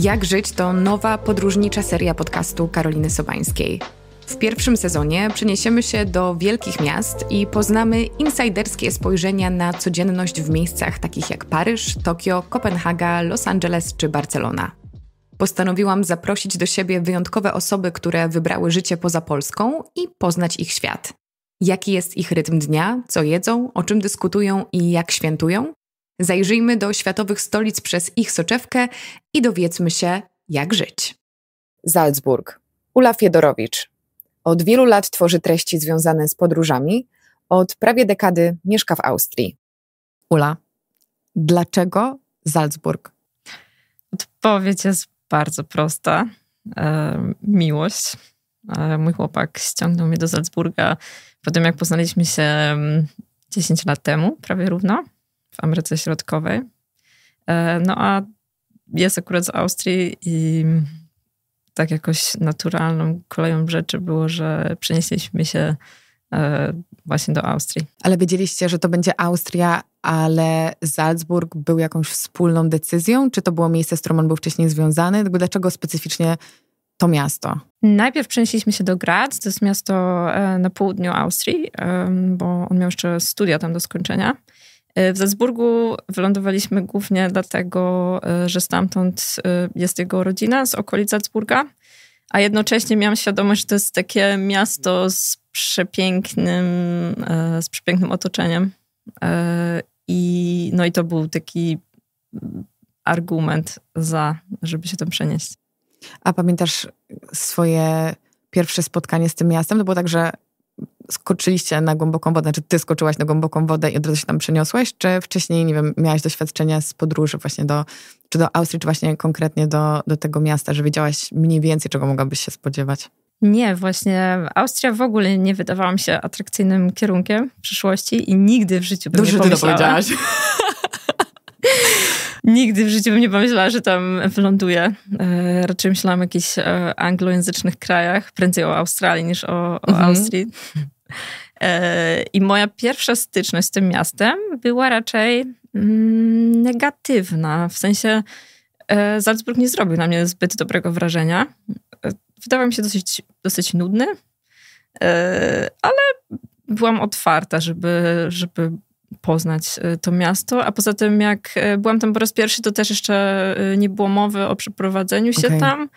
Jak żyć to nowa podróżnicza seria podcastu Karoliny Sobańskiej. W pierwszym sezonie przeniesiemy się do wielkich miast i poznamy insajderskie spojrzenia na codzienność w miejscach takich jak Paryż, Tokio, Kopenhaga, Los Angeles czy Barcelona. Postanowiłam zaprosić do siebie wyjątkowe osoby, które wybrały życie poza Polską i poznać ich świat. Jaki jest ich rytm dnia, co jedzą, o czym dyskutują i jak świętują? Zajrzyjmy do światowych stolic przez ich soczewkę i dowiedzmy się, jak żyć. Salzburg. Ula Fiedorowicz. Od wielu lat tworzy treści związane z podróżami. Od prawie dekady mieszka w Austrii. Ula, dlaczego Salzburg? Odpowiedź jest bardzo prosta. E, miłość. E, mój chłopak ściągnął mnie do Salzburga po tym, jak poznaliśmy się 10 mm, lat temu, prawie równo w Ameryce Środkowej. E, no a jest akurat z Austrii i tak jakoś naturalną koleją rzeczy było, że przenieśliśmy się e, właśnie do Austrii. Ale wiedzieliście, że to będzie Austria, ale Salzburg był jakąś wspólną decyzją? Czy to było miejsce, z którym on był wcześniej związany? Dlaczego specyficznie to miasto? Najpierw przenieśliśmy się do Graz, to jest miasto e, na południu Austrii, bo on miał jeszcze studia tam do skończenia. E, w Salzburgu wylądowaliśmy głównie dlatego, e, że stamtąd e, jest jego rodzina z okolic Salzburga, a jednocześnie miałam świadomość, że to jest takie miasto z przepięknym, z przepięknym otoczeniem. I, no i to był taki mm, argument za, żeby się tam przenieść. A pamiętasz swoje pierwsze spotkanie z tym miastem? To było tak, że skoczyliście na głęboką wodę, czy ty skoczyłaś na głęboką wodę i od razu się tam przeniosłaś, czy wcześniej, nie wiem, miałaś doświadczenia z podróży właśnie do, czy do Austrii, czy właśnie konkretnie do, do tego miasta, że wiedziałaś mniej więcej, czego mogłabyś się spodziewać? Nie, właśnie Austria w ogóle nie wydawała mi się atrakcyjnym kierunkiem w przyszłości i nigdy w życiu bym Dobrze, nie pomyślała. Dobrze, to powiedziałaś. Nigdy w życiu bym nie pomyślała, że tam wyląduję. E, raczej myślałam o jakichś e, anglojęzycznych krajach, prędzej o Australii niż o, o mhm. Austrii. E, I moja pierwsza styczność z tym miastem była raczej mm, negatywna. W sensie e, Salzburg nie zrobił na mnie zbyt dobrego wrażenia. E, wydawał mi się dosyć, dosyć nudny, ale byłam otwarta, żeby, żeby poznać to miasto. A poza tym, jak byłam tam po raz pierwszy, to też jeszcze nie było mowy o przeprowadzeniu się okay. tam.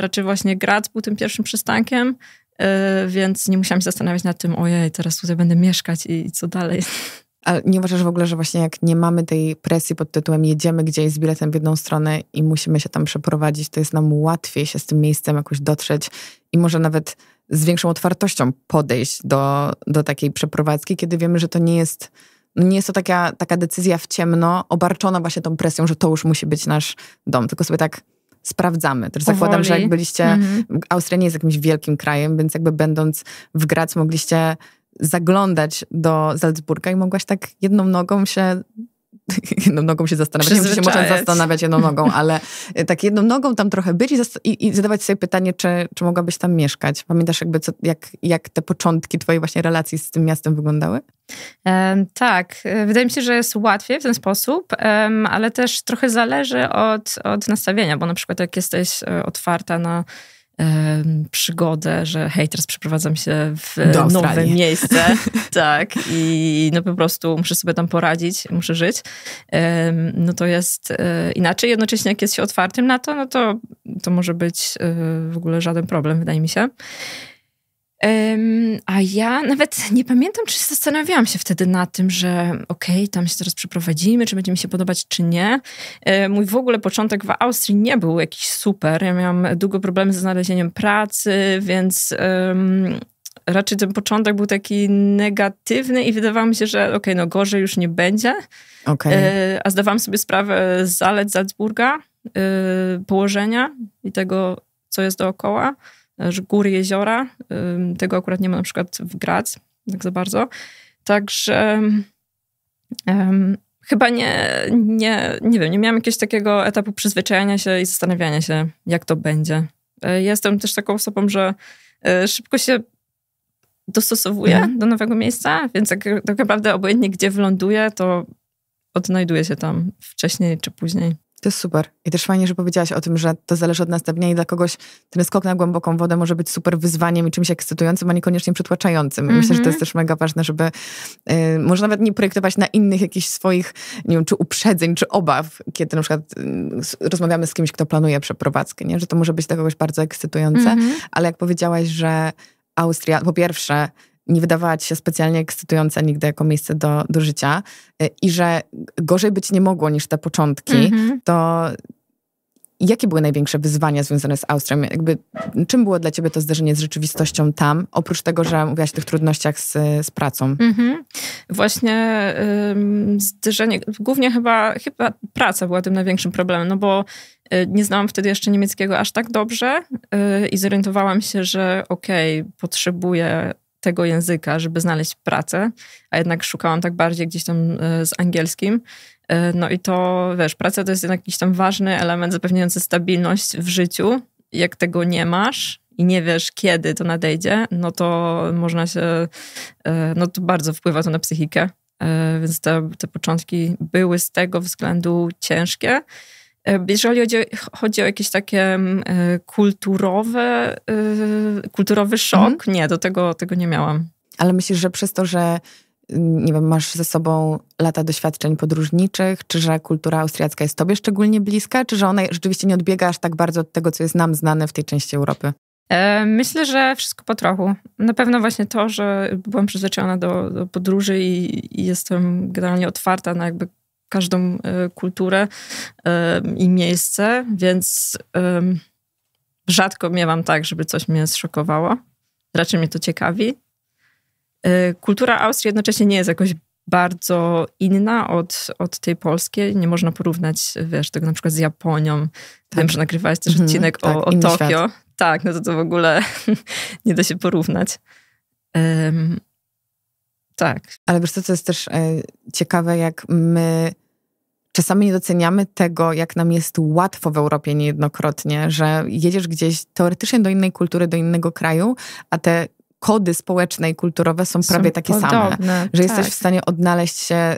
Raczej właśnie Grad był tym pierwszym przystankiem. Yy, więc nie musiałam się zastanawiać nad tym, ojej, teraz tutaj będę mieszkać i, i co dalej. Ale nie uważasz w ogóle, że właśnie jak nie mamy tej presji pod tytułem jedziemy gdzieś z biletem w jedną stronę i musimy się tam przeprowadzić, to jest nam łatwiej się z tym miejscem jakoś dotrzeć i może nawet z większą otwartością podejść do, do takiej przeprowadzki, kiedy wiemy, że to nie jest, no nie jest to taka, taka decyzja w ciemno, obarczona właśnie tą presją, że to już musi być nasz dom, tylko sobie tak sprawdzamy. Też zakładam, że jak byliście, mhm. Austria nie jest jakimś wielkim krajem, więc jakby będąc w Graz mogliście zaglądać do Salzburga i mogłaś tak jedną nogą się jedną nogą się zastanawiać. Nie wiem, czy się można zastanawiać jedną nogą, ale e, tak jedną nogą tam trochę być i, i zadawać sobie pytanie, czy, czy mogłabyś tam mieszkać. Pamiętasz jakby, co, jak, jak te początki twojej właśnie relacji z tym miastem wyglądały? Tak, e, wydaje mi się, że jest łatwiej w ten sposób, ale też trochę zależy od, od nastawienia, bo na przykład jak jesteś e, otwarta na przygodę, że hej, teraz przeprowadzam się w nowe miejsce. tak. I no po prostu muszę sobie tam poradzić, muszę żyć. No to jest e, inaczej. Jednocześnie jak jest się otwartym na to, no to, to może być e, w ogóle żaden problem, wydaje mi się. A ja nawet nie pamiętam, czy zastanawiałam się wtedy na tym, że okej, okay, tam się teraz przeprowadzimy, czy będzie mi się podobać, czy nie. E, mój w ogóle początek w Austrii nie był jakiś super. Ja miałam długo problemy ze znalezieniem pracy, więc um, raczej ten początek był taki negatywny i wydawało mi się, że okej, okay, no gorzej już nie będzie. Okay. E, a zdawałam sobie sprawę z zalet Salzburga, e, położenia i tego, co jest dookoła góry, jeziora. Tego akurat nie ma na przykład w Graz, tak za bardzo. Także um, chyba nie, nie, nie wiem, nie miałam jakiegoś takiego etapu przyzwyczajania się i zastanawiania się, jak to będzie. E, jestem też taką osobą, że e, szybko się dostosowuję mhm. do nowego miejsca, więc tak, tak naprawdę obojętnie gdzie wyląduję, to odnajduję się tam wcześniej czy później. To jest super. I też fajnie, że powiedziałaś o tym, że to zależy od nastawienia i dla kogoś ten skok na głęboką wodę może być super wyzwaniem i czymś ekscytującym, a niekoniecznie przytłaczającym. Mm -hmm. Myślę, że to jest mhm. też mega ważne, żeby y, może nawet nie projektować na innych jakichś swoich, nie wiem, czy uprzedzeń, czy obaw, kiedy na przykład y, rozmawiamy z kimś, kto planuje przeprowadzkę, nie? że to może być dla kogoś bardzo ekscytujące, mm -hmm. ale jak powiedziałaś, że Austria po pierwsze nie wydawała ci się specjalnie ekscytująca nigdy jako miejsce do, do życia y, i że gorzej być nie mogło niż te początki, mhm. to jakie były największe wyzwania związane z Austrią? Jakby, czym było dla ciebie to zderzenie z rzeczywistością tam, oprócz tego, że mówiłaś o tych trudnościach z, z pracą? Mhm. Właśnie ym, zderzenie, głównie chyba, chyba praca była tym największym problemem, no bo y, nie znałam wtedy jeszcze niemieckiego aż tak dobrze yy, i zorientowałam się, że okej, okay, potrzebuję tego języka, żeby znaleźć pracę, a jednak szukałam tak bardziej gdzieś tam e, z angielskim. E, no i to, wiesz, praca to jest jednak jakiś tam ważny element zapewniający stabilność w życiu. Jak tego nie masz i nie wiesz, kiedy to nadejdzie, no to można się, e, no to bardzo wpływa to na psychikę. Więc te, te początki były z tego względu ciężkie. E, jeżeli chodzi, chodzi o jakieś takie mm, e, kulturowe, e, kulturowy szok, mhm. nie, do tego, tego nie miałam. Ale myślisz, że przez to, że mm, nie wiem, masz ze sobą lata doświadczeń podróżniczych, czy że kultura austriacka jest tobie szczególnie bliska, czy że ona rzeczywiście nie odbiega aż tak bardzo od tego, co jest nam znane w tej części Europy? Myślę, że wszystko po trochu. Na pewno właśnie to, że byłam przyzwyczajona do, do podróży i, i, jestem generalnie otwarta na jakby każdą e, kulturę e, i miejsce, więc e, rzadko wam tak, żeby coś mnie zszokowało. Raczej mnie to ciekawi. Kultura Austrii jednocześnie nie jest jakoś bardzo inna od, od tej polskiej. Nie można porównać, wiesz, tego na przykład z Japonią. Tak. Wiem, że nagrywałaś też mhm, odcinek tak, o, o Tokio. Świat. Tak, no to to w ogóle nie da się porównać. Um, tak. Ale wiesz co, co jest też e, ciekawe, jak my czasami nie doceniamy tego, jak nam jest łatwo w Europie niejednokrotnie, że jedziesz gdzieś teoretycznie do innej kultury, do innego kraju, a te kody społeczne i kulturowe są, są prawie takie podobne, same, że tak. jesteś w stanie odnaleźć się,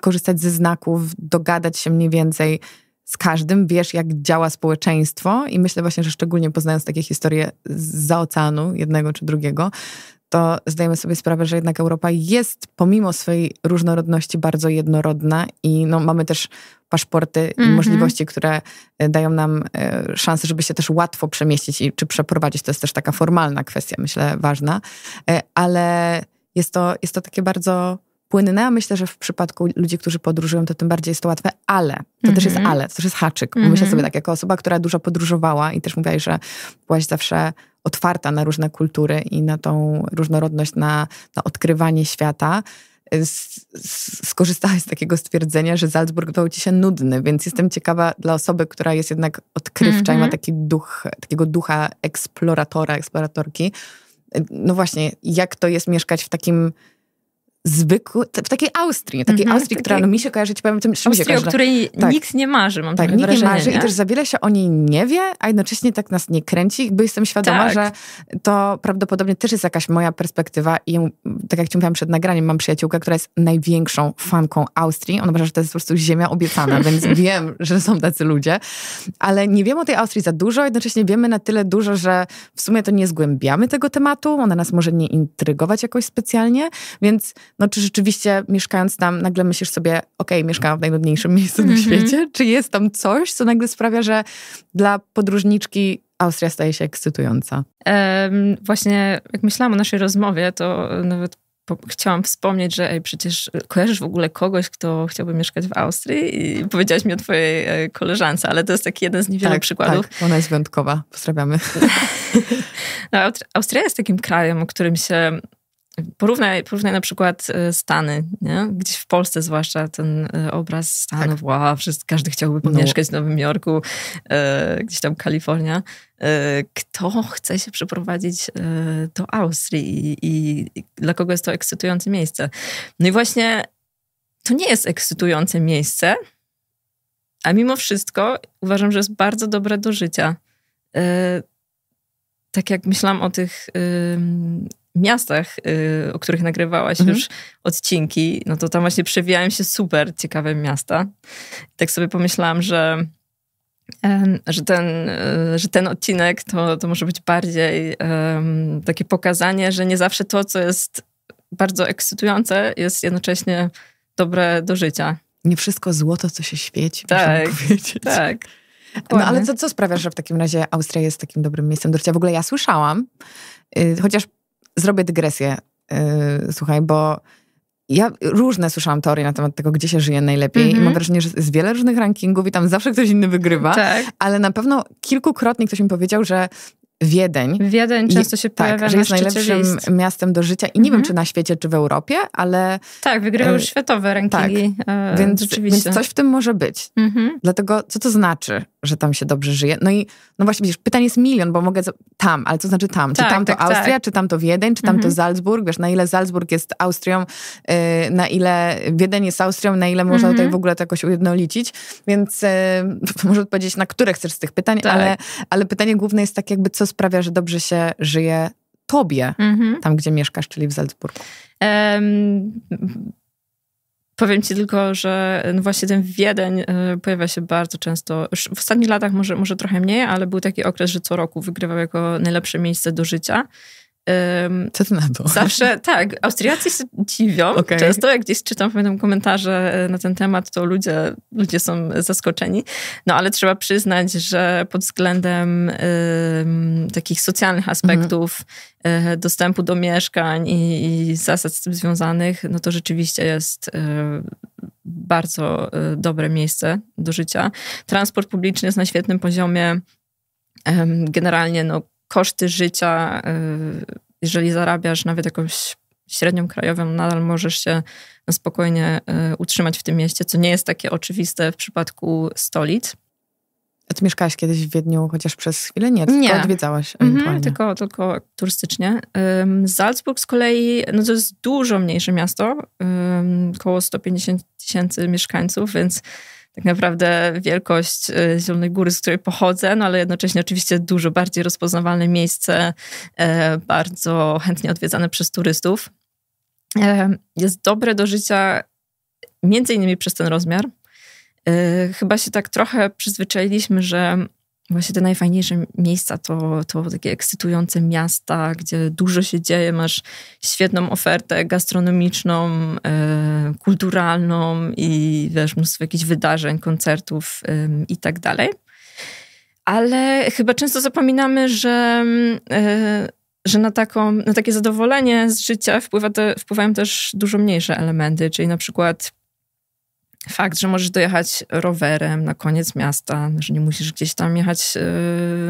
korzystać ze znaków, dogadać się mniej więcej z każdym, wiesz jak działa społeczeństwo i myślę właśnie, że szczególnie poznając takie historie z oceanu jednego czy drugiego, to zdajemy sobie sprawę, że jednak Europa jest pomimo swojej różnorodności bardzo jednorodna i no, mamy też paszporty mm -hmm. i mhm. możliwości, które e, dają nam e, szansę, żeby się też łatwo przemieścić i czy przeprowadzić. To jest też taka formalna kwestia, myślę, ważna, e, ale jest to, jest to takie bardzo płynne, a myślę, że w przypadku ludzi, którzy podróżują, to tym bardziej jest to łatwe, ale to mm -hmm. też jest mhm. ale, to też jest haczyk. Mm -hmm. Myślę mhm. sobie tak, jako osoba, która dużo podróżowała i też mówiłaś, że byłaś zawsze otwarta na różne kultury i na tą różnorodność, na, na odkrywanie świata, skorzystałeś z takiego stwierdzenia, że Salzburg dał ci się nudny, więc jestem ciekawa dla osoby, która jest jednak odkrywcza mm -hmm. i ma mhm. taki duch, takiego ducha eksploratora, eksploratorki. No właśnie, jak to jest mieszkać w takim zwykły, w takiej Austrii, takiej mhm, Austrii, która no, mi się kojarzy, ci powiem, tym Austrii, się kojarzy. o której tak. tak nikt nie marzy, mam tak, nikt wrażenie, nie marzy nie? i też za wiele się o niej nie wie, a jednocześnie tak nas nie kręci, bo jestem świadoma, tak. że to prawdopodobnie też jest jakaś moja perspektywa i tak jak ci mówiłam przed nagraniem, mam przyjaciółkę, która jest największą fanką Austrii. Ona uważa, że to jest po prostu ziemia obiecana, więc wiem, że są tacy ludzie, ale nie wiem o tej Austrii za dużo, jednocześnie wiemy na tyle dużo, że w sumie to nie zgłębiamy tego tematu, ona nas może nie intrygować jakoś specjalnie, więc no czy rzeczywiście mieszkając tam, nagle myślisz sobie, okej, okay, mieszkałam w najnudniejszym miejscu mm -hmm. na mhm. świecie, czy jest tam coś, co nagle sprawia, że dla podróżniczki Austria staje się ekscytująca? Um, właśnie jak myślałam o naszej rozmowie, to nawet chciałam wspomnieć, że ej, przecież e, kojarzysz w ogóle kogoś, kto chciałby mieszkać w Austrii i powiedziałaś mi o twojej e, koleżance, ale to jest taki jeden z niewielu tak, przykładów. Tak, ona jest wyjątkowa. Pozdrawiamy. no, Austria jest takim krajem, o którym się Porównaj, porównaj na przykład e, Stany, nie? gdzieś w Polsce zwłaszcza ten e, obraz Stanów, tak. wow, wszyscy, każdy chciałby no. pomieszkać no. w Nowym Jorku, e, gdzieś tam Kalifornia. E, kto chce się przeprowadzić e, do Austrii i, i, i dla kogo jest to ekscytujące miejsce? No i właśnie to nie jest ekscytujące miejsce, a mimo wszystko uważam, że jest bardzo dobre do życia. E, tak jak myślałam o tych miastach, y, o których nagrywałaś mhm. już odcinki, no to tam właśnie przewijają się super ciekawe miasta. Tak sobie pomyślałam, że że ten, y, że ten odcinek to, to może być bardziej um, takie pokazanie, że nie zawsze to, co jest bardzo ekscytujące, jest jednocześnie dobre do życia. Nie wszystko złoto, co się świeci, tak, powiedzieć. Tak. No ale co, co sprawia, że w takim razie Austria jest takim dobrym miejscem do życia? W ogóle ja słyszałam, yy, chociaż zrobię dygresję, yy, słuchaj, bo ja różne słyszałam teorie na temat tego, gdzie się żyje najlepiej mm -hmm. i mhm. mam wrażenie, że z wiele różnych rankingów i tam zawsze ktoś inny wygrywa, tak. ale na pewno kilkukrotnie ktoś mi powiedział, że Wiedeń. Wiedeń często się tak, pojawia tak, że jest najlepszym list. miastem do życia i nie wiem, mhm. czy na świecie, czy w Europie, ale... Tak, wygrywają już y, światowe rankingi. Tak. E, więc, więc, coś w tym może być. Mhm. Dlatego, co to znaczy? że tam się dobrze żyje. No i no właśnie, wiesz, pytanie jest milion, bo mogę tam, ale co znaczy tam? Czy tak, tam to tak, tak. Austria, tak. czy tam to Wiedeń, czy tam mhm. to Salzburg? Wiesz, na ile Salzburg jest Austrią, y, na ile Wiedeń jest Austrią, na ile mhm. można tutaj mhm. w ogóle to jakoś ujednolicić. Więc yy, może odpowiedzieć na które chcesz z tych pytań, tak. ale, ale pytanie główne jest tak jakby, co sprawia, że dobrze się żyje tobie, mhm. tam gdzie mieszkasz, czyli w Salzburgu. Um Powiem ci tylko, że no właśnie ten Wiedeń e, pojawia się bardzo często. W ostatnich latach może, może trochę mniej, ale był taki okres, że co roku wygrywał jako najlepsze miejsce do życia. Co to na to? Zawsze, tak, Austriacy się dziwią. Okay. Często jak gdzieś czytam, pamiętam komentarze na ten temat, to ludzie, ludzie są zaskoczeni. No ale trzeba przyznać, że pod względem um, takich socjalnych aspektów, mm. dostępu do mieszkań i, i, zasad z tym związanych, no to rzeczywiście jest um, bardzo e, dobre miejsce do życia. Transport publiczny jest na świetnym poziomie. Generalnie no, koszty życia, y, jeżeli zarabiasz nawet jakąś średnią krajową, nadal możesz się spokojnie y, utrzymać w tym mieście, co nie jest takie oczywiste w przypadku stolic. A ty mieszkałaś kiedyś w Wiedniu, chociaż przez chwilę? Nie, tylko nie. odwiedzałaś mhm, tylko, tylko turystycznie. Salzburg z kolei, no to jest dużo mniejsze miasto, około 150 tysięcy mieszkańców, więc tak naprawdę wielkość y, Zielonej Góry, z której pochodzę, no ale jednocześnie oczywiście dużo bardziej rozpoznawalne miejsce, e, bardzo chętnie odwiedzane przez turystów. E, jest dobre do życia między innymi przez ten rozmiar. E, chyba się tak trochę przyzwyczailiśmy, że Właśnie te najfajniejsze miejsca to, to takie ekscytujące miasta, gdzie dużo się dzieje, masz świetną ofertę gastronomiczną, e, kulturalną i wiesz, mnóstwo jakichś wydarzeń, koncertów itd. i tak dalej. Ale chyba często zapominamy, że, mm, e, że na, taką, na takie zadowolenie z życia wpływa te, wpływają też dużo mniejsze elementy, czyli na przykład fakt, że możesz dojechać rowerem na koniec miasta, że nie musisz gdzieś tam jechać e,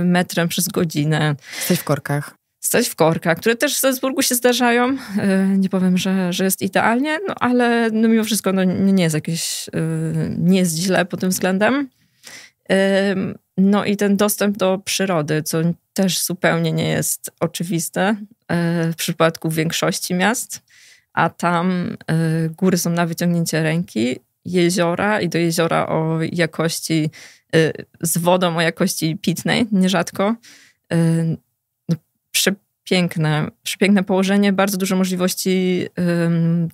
metrem przez godzinę. Jesteś w korkach stać w korkach, które też w Salzburgu się zdarzają. E, nie powiem, że, że jest idealnie, no ale no mimo wszystko no nie jest jakieś, e, nie jest źle pod tym względem. No i ten dostęp do przyrody, co też zupełnie nie jest oczywiste w przypadku większości miast, a tam góry są na wyciągnięcie ręki, jeziora i do jeziora o jakości, y, z wodą o jakości pitnej nierzadko. Y, no, przepiękne, przepiękne położenie, bardzo dużo możliwości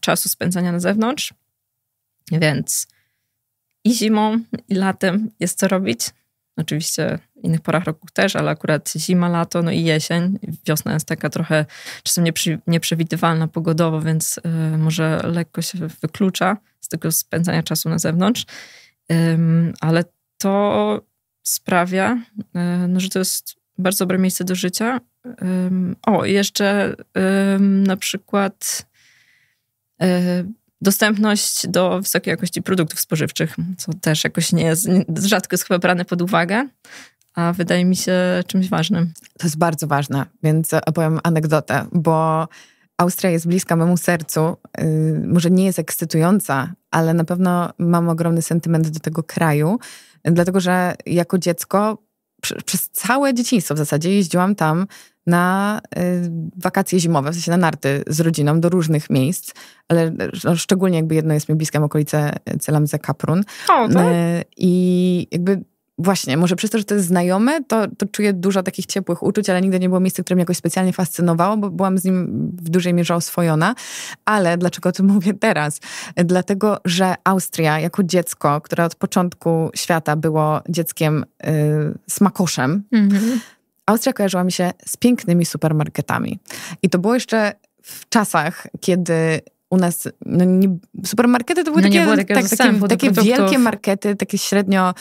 czasu spędzania na zewnątrz, więc i zimą, i latem jest co robić. Oczywiście w innych porach roku też, ale akurat zima, lato, no i jesień. Wiosna jest taka trochę czasem nieprzy, nieprzewidywalna pogodowo, więc y, może lekko się wyklucza z tego spędzania czasu na zewnątrz. Ym, ale to sprawia, y, no, że to jest bardzo dobre miejsce do życia. Ym, o, jeszcze ym, na przykład y, Dostępność do wysokiej jakości produktów spożywczych, co też jakoś nie jest, rzadko jest chyba brane pod uwagę, a wydaje mi się czymś ważnym. To jest bardzo ważne, więc opowiem anegdotę, bo Austria jest bliska memu sercu. Y, może nie jest ekscytująca, ale na pewno mam ogromny sentyment do tego kraju, dlatego że jako dziecko przez całe dzieciństwo w zasadzie jeździłam tam na y, wakacje zimowe, w sensie na narty z rodziną do różnych miejsc, ale no, szczególnie jakby jedno jest mi bliskie okolice y, Celamze Kaprun. O, tak? Y, I jakby właśnie, może przez to, że to jest znajome, to, to czuję dużo takich ciepłych uczuć, ale nigdy nie było miejsca, które mnie jakoś specjalnie fascynowało, bo byłam z nim w dużej mierze oswojona. Ale dlaczego o tym mówię teraz? Dlatego, że Austria jako dziecko, które od początku świata było dzieckiem y, smakoszem, mhm. Austria kojarzyła mi się z pięknymi supermarketami. I to było jeszcze w czasach, kiedy u nas, no nie, supermarkety to były no takie, było tak, takie, takie wielkie markety, takie średnio,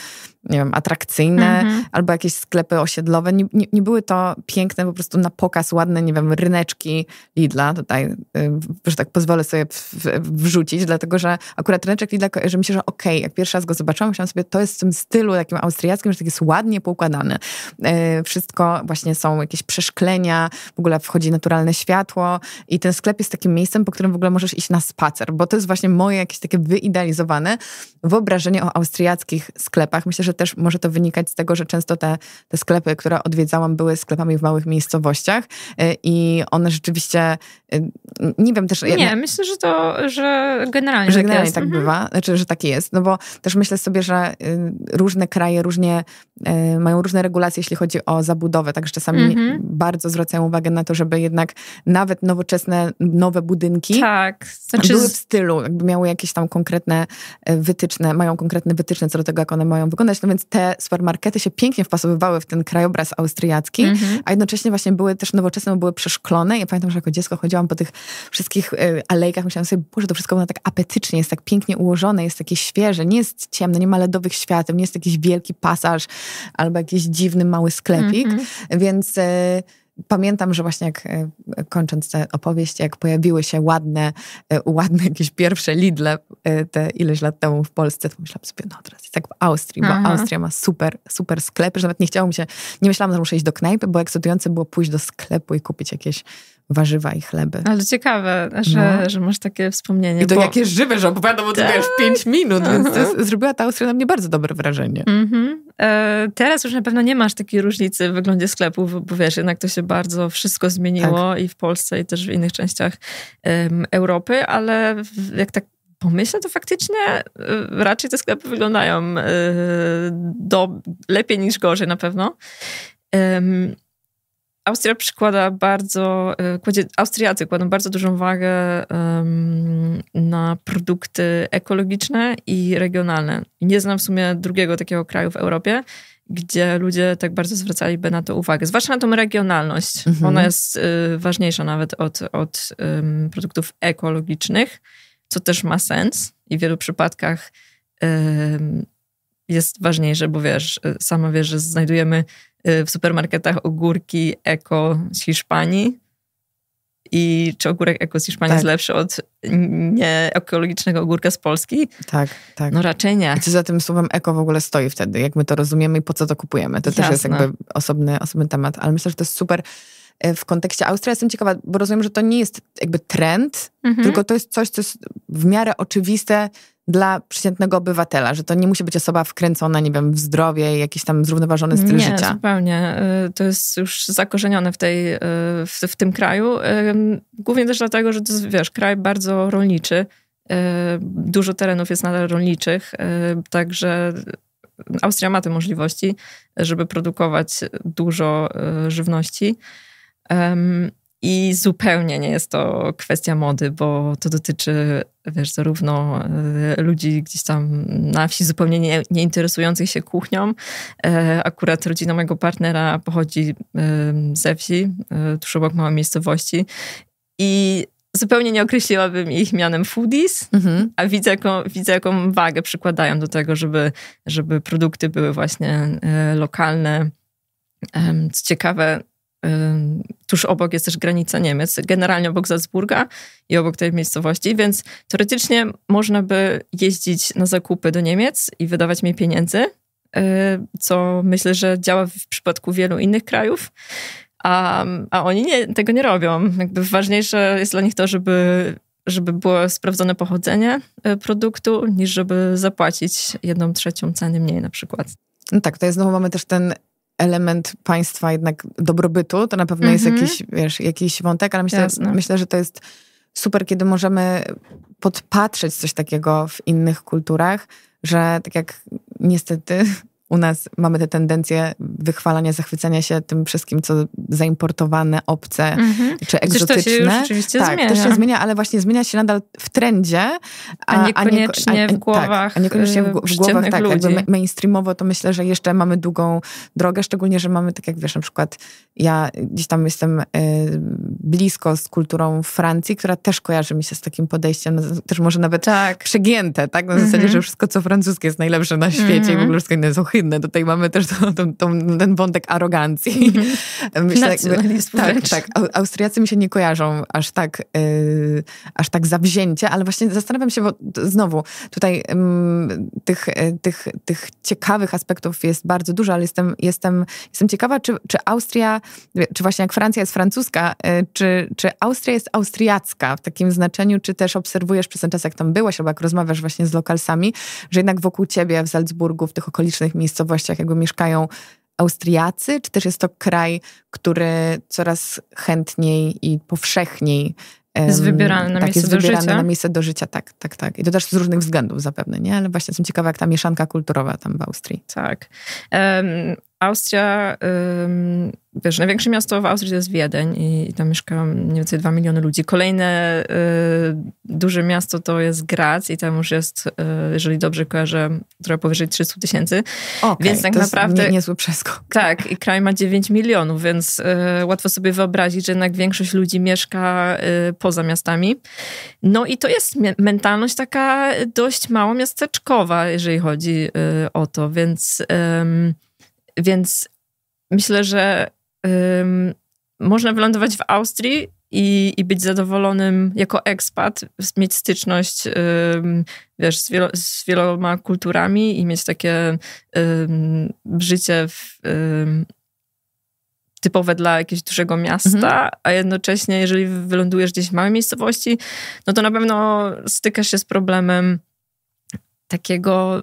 nie wiem, atrakcyjne, mm -hmm. albo jakieś sklepy osiedlowe. Nie, nie, nie, były to piękne, po prostu na pokaz ładne, nie wiem, ryneczki Lidla, tutaj, y, że tak pozwolę sobie w, w, wrzucić, dlatego że akurat ryneczek Lidla, że myślę, że okej, okay, jak pierwszy raz go zobaczyłam, myślałam sobie, to jest w tym stylu takim austriackim, że tak jest ładnie poukładane. Y, wszystko, właśnie są jakieś przeszklenia, w ogóle wchodzi naturalne światło i ten sklep jest takim miejscem, po którym w ogóle możesz iść na spacer, bo to jest właśnie moje jakieś takie wyidealizowane wyobrażenie o austriackich sklepach. Myślę, że też może to wynikać z tego, że często te, te sklepy, które odwiedzałam, były sklepami w małych miejscowościach y, i one rzeczywiście nie wiem też. Nie, ja, myślę, że to, że generalnie, że tak generalnie jest. tak mhm. bywa, znaczy, że tak jest. No bo też myślę sobie, że y, różne kraje różnie y, mają różne regulacje, jeśli chodzi o zabudowę. Także czasami mhm. bardzo zwracają uwagę na to, żeby jednak nawet nowoczesne, nowe budynki tak. znaczy... były w stylu, jakby miały jakieś tam konkretne y, wytyczne, mają konkretne wytyczne co do tego, jak one mają wyglądać. No więc te supermarkety się pięknie wpasowywały w ten krajobraz austriacki, mhm. a jednocześnie właśnie były też nowoczesne, były przeszklone. Ja pamiętam, że jako dziecko chodziłam chodziłam po tych wszystkich e, alejkach, myślałam sobie, boże, to wszystko wygląda tak apetycznie, jest tak pięknie ułożone, jest takie świeże, nie jest ciemne, nie ma ledowych światów, nie jest jakiś wielki pasaż albo jakiś dziwny mały sklepik, mm -hmm. więc... Y pamiętam, że właśnie jak e, kończąc tę opowieść, jak pojawiły się ładne, ładne jakieś pierwsze Lidle te ileś lat temu w Polsce, to myślałam sobie, no teraz jest tak w Austrii, bo mhm. Austria ma super, super sklepy, że nawet nie chciałam się, nie myślałam, że muszę iść do knajpy, bo ekscytujące było pójść do sklepu i kupić jakieś warzywa i chleby. Ale ciekawe, że, no. że masz takie wspomnienie. I to bo... jakie żywe, że opowiadam o tym już 5 minut, więc jest, zrobiła ta Austria na mnie bardzo dobre wrażenie. Mhm. E, teraz już na pewno nie masz takiej różnicy w wyglądzie sklepów, bo wiesz, jednak to się bardzo wszystko zmieniło tak. i w Polsce, i też w innych częściach um, Europy, ale jak tak pomyślę, to faktycznie e, raczej te sklepy wyglądają e, do, lepiej niż gorzej na pewno. Austria przykłada bardzo, e, kładzie, Austriacy kładą bardzo dużą wagę um, na produkty ekologiczne i regionalne. Nie znam w sumie drugiego takiego kraju w Europie, gdzie ludzie tak bardzo zwracaliby na to uwagę. Zwłaszcza na tą regionalność. Mhm. Ona jest y, ważniejsza nawet od, od produktów ekologicznych, co też ma sens i w wielu przypadkach y, jest ważniejsze, bo wiesz, e, sama wiesz, że znajdujemy Y, w supermarketach ogórki eko z Hiszpanii. I czy ogórek eko z Hiszpanii tak. jest lepszy od nieekologicznego ogórka z Polski? Tak, tak. No raczej nie. I co za tym słowem eko w ogóle stoi wtedy? Jak my to rozumiemy i po co to kupujemy? To Jasne. też jest jakby osobny, osobny temat. Ale myślę, że to jest super e, w kontekście Austrii. Jestem ciekawa, bo rozumiem, że to nie jest jakby trend, mhm. tylko to jest coś, co jest w miarę oczywiste dla przeciętnego obywatela, że to nie musi być osoba wkręcona, nie wiem, w zdrowie i jakiś tam zrównoważony styl nie, życia. Nie, zupełnie. Y, to jest już zakorzenione w, tej, y, w, w tym kraju. Głównie też dlatego, że to jest, wiesz, kraj bardzo rolniczy. Y, dużo terenów jest nadal rolniczych, także Austria ma te możliwości, żeby produkować dużo żywności. I zupełnie nie jest to kwestia mody, bo to dotyczy, wiesz, zarówno e, ludzi gdzieś tam na wsi zupełnie nie, nie interesujących się kuchnią. E, akurat rodzina mojego partnera pochodzi e, ze wsi, tuż obok małej miejscowości. I zupełnie nie określiłabym ich mianem foodies, mhm. a widzę jaką, widzę, jaką wagę przykładają do tego, żeby, żeby produkty były właśnie lokalne. Co ciekawe, tuż obok jest też granica Niemiec, generalnie obok Salzburga i obok tej miejscowości, więc teoretycznie można by jeździć na zakupy do Niemiec i wydawać mi pieniędzy, y, co myślę, że działa w przypadku wielu innych krajów. A, a oni nie, tego nie robią. Jakby ważniejsze jest dla nich to, żeby, żeby było sprawdzone pochodzenie y, produktu, niż żeby zapłacić jedną trzecią ceny mniej na przykład. No tak, to jest znowu mamy też ten element państwa jednak dobrobytu, to na pewno jest mhm. jakiś, wiesz, jakiś wątek, ale myślę, myślę, że to jest super, kiedy możemy podpatrzeć coś takiego w innych kulturach, że tak jak niestety u nas mamy tę tendencję wychwalania, zachwycania się tym wszystkim, co zaimportowane, obce mm -hmm. czy egzotyczne. to się już tak, zmienia. też się zmienia, ale właśnie zmienia się nadal w trendzie. A, a niekoniecznie a nie, a, w głowach tak, a niekoniecznie e, w, w głowach, tak. Ludzi. Jakby mainstreamowo to myślę, że jeszcze mamy długą drogę, szczególnie, że mamy, tak jak wiesz, na przykład ja gdzieś tam jestem y, blisko z kulturą Francji, która też kojarzy mi się z takim podejściem, no, też może nawet tak. przegięte, tak? Na mm -hmm. zasadzie, że mhm. wszystko, co francuskie jest najlepsze na świecie mm -hmm. i w mhm. ogóle wszystko inne jest inne. Tutaj mamy też ten wątek arogancji. Mhm. Myślę, Nacjonalizm tak, tak, Austriacy mi się nie kojarzą aż tak, yy, aż tak zawzięcie, ale właśnie zastanawiam się, bo znowu tutaj mm, tych, e, tych, tych ciekawych aspektów jest bardzo dużo, ale jestem, jestem, jestem ciekawa, czy, czy Austria, czy właśnie jak Francja jest francuska, yy, czy, czy Austria jest austriacka w takim znaczeniu, czy też obserwujesz przez ten czas, jak tam byłeś, albo jak rozmawiasz właśnie z lokalsami, że jednak wokół ciebie w Salzburgu, w tych okolicznych miejscach, miejscowościach jakby mieszkają Austriacy, czy też jest to kraj, który coraz chętniej i powszechniej jest wybierany na tak, miejsce jest do życia. na miejsce do życia, tak, tak, tak. I to też z różnych względów zapewne, nie? Ale właśnie jestem ciekawa, jak ta mieszanka kulturowa tam w Austrii. Tak. Um, Austria, wiesz, największe miasto w Austrii to jest Wiedeń i tam mieszka mniej więcej 2 miliony ludzi. Kolejne y, duże miasto to jest Graz i tam już jest, y, jeżeli dobrze kojarzę, trochę powyżej 300 tysięcy. Okay, więc tak to naprawdę. Jest niezły przeskok. Tak, i kraj ma 9 milionów, więc y, łatwo sobie wyobrazić, że jednak większość ludzi mieszka poza miastami. No i to jest mentalność taka dość mało miasteczkowa, jeżeli chodzi o to, więc. Więc myślę, że można wylądować w Austrii i, i być zadowolonym jako ekspat, mieć styczność wiesz, z, wielo, z, wieloma kulturami i mieć takie życie w, typowe dla jakiegoś dużego miasta, mhm. a jednocześnie, jeżeli wylądujesz gdzieś w małej miejscowości, no to na pewno stykasz się z problemem takiego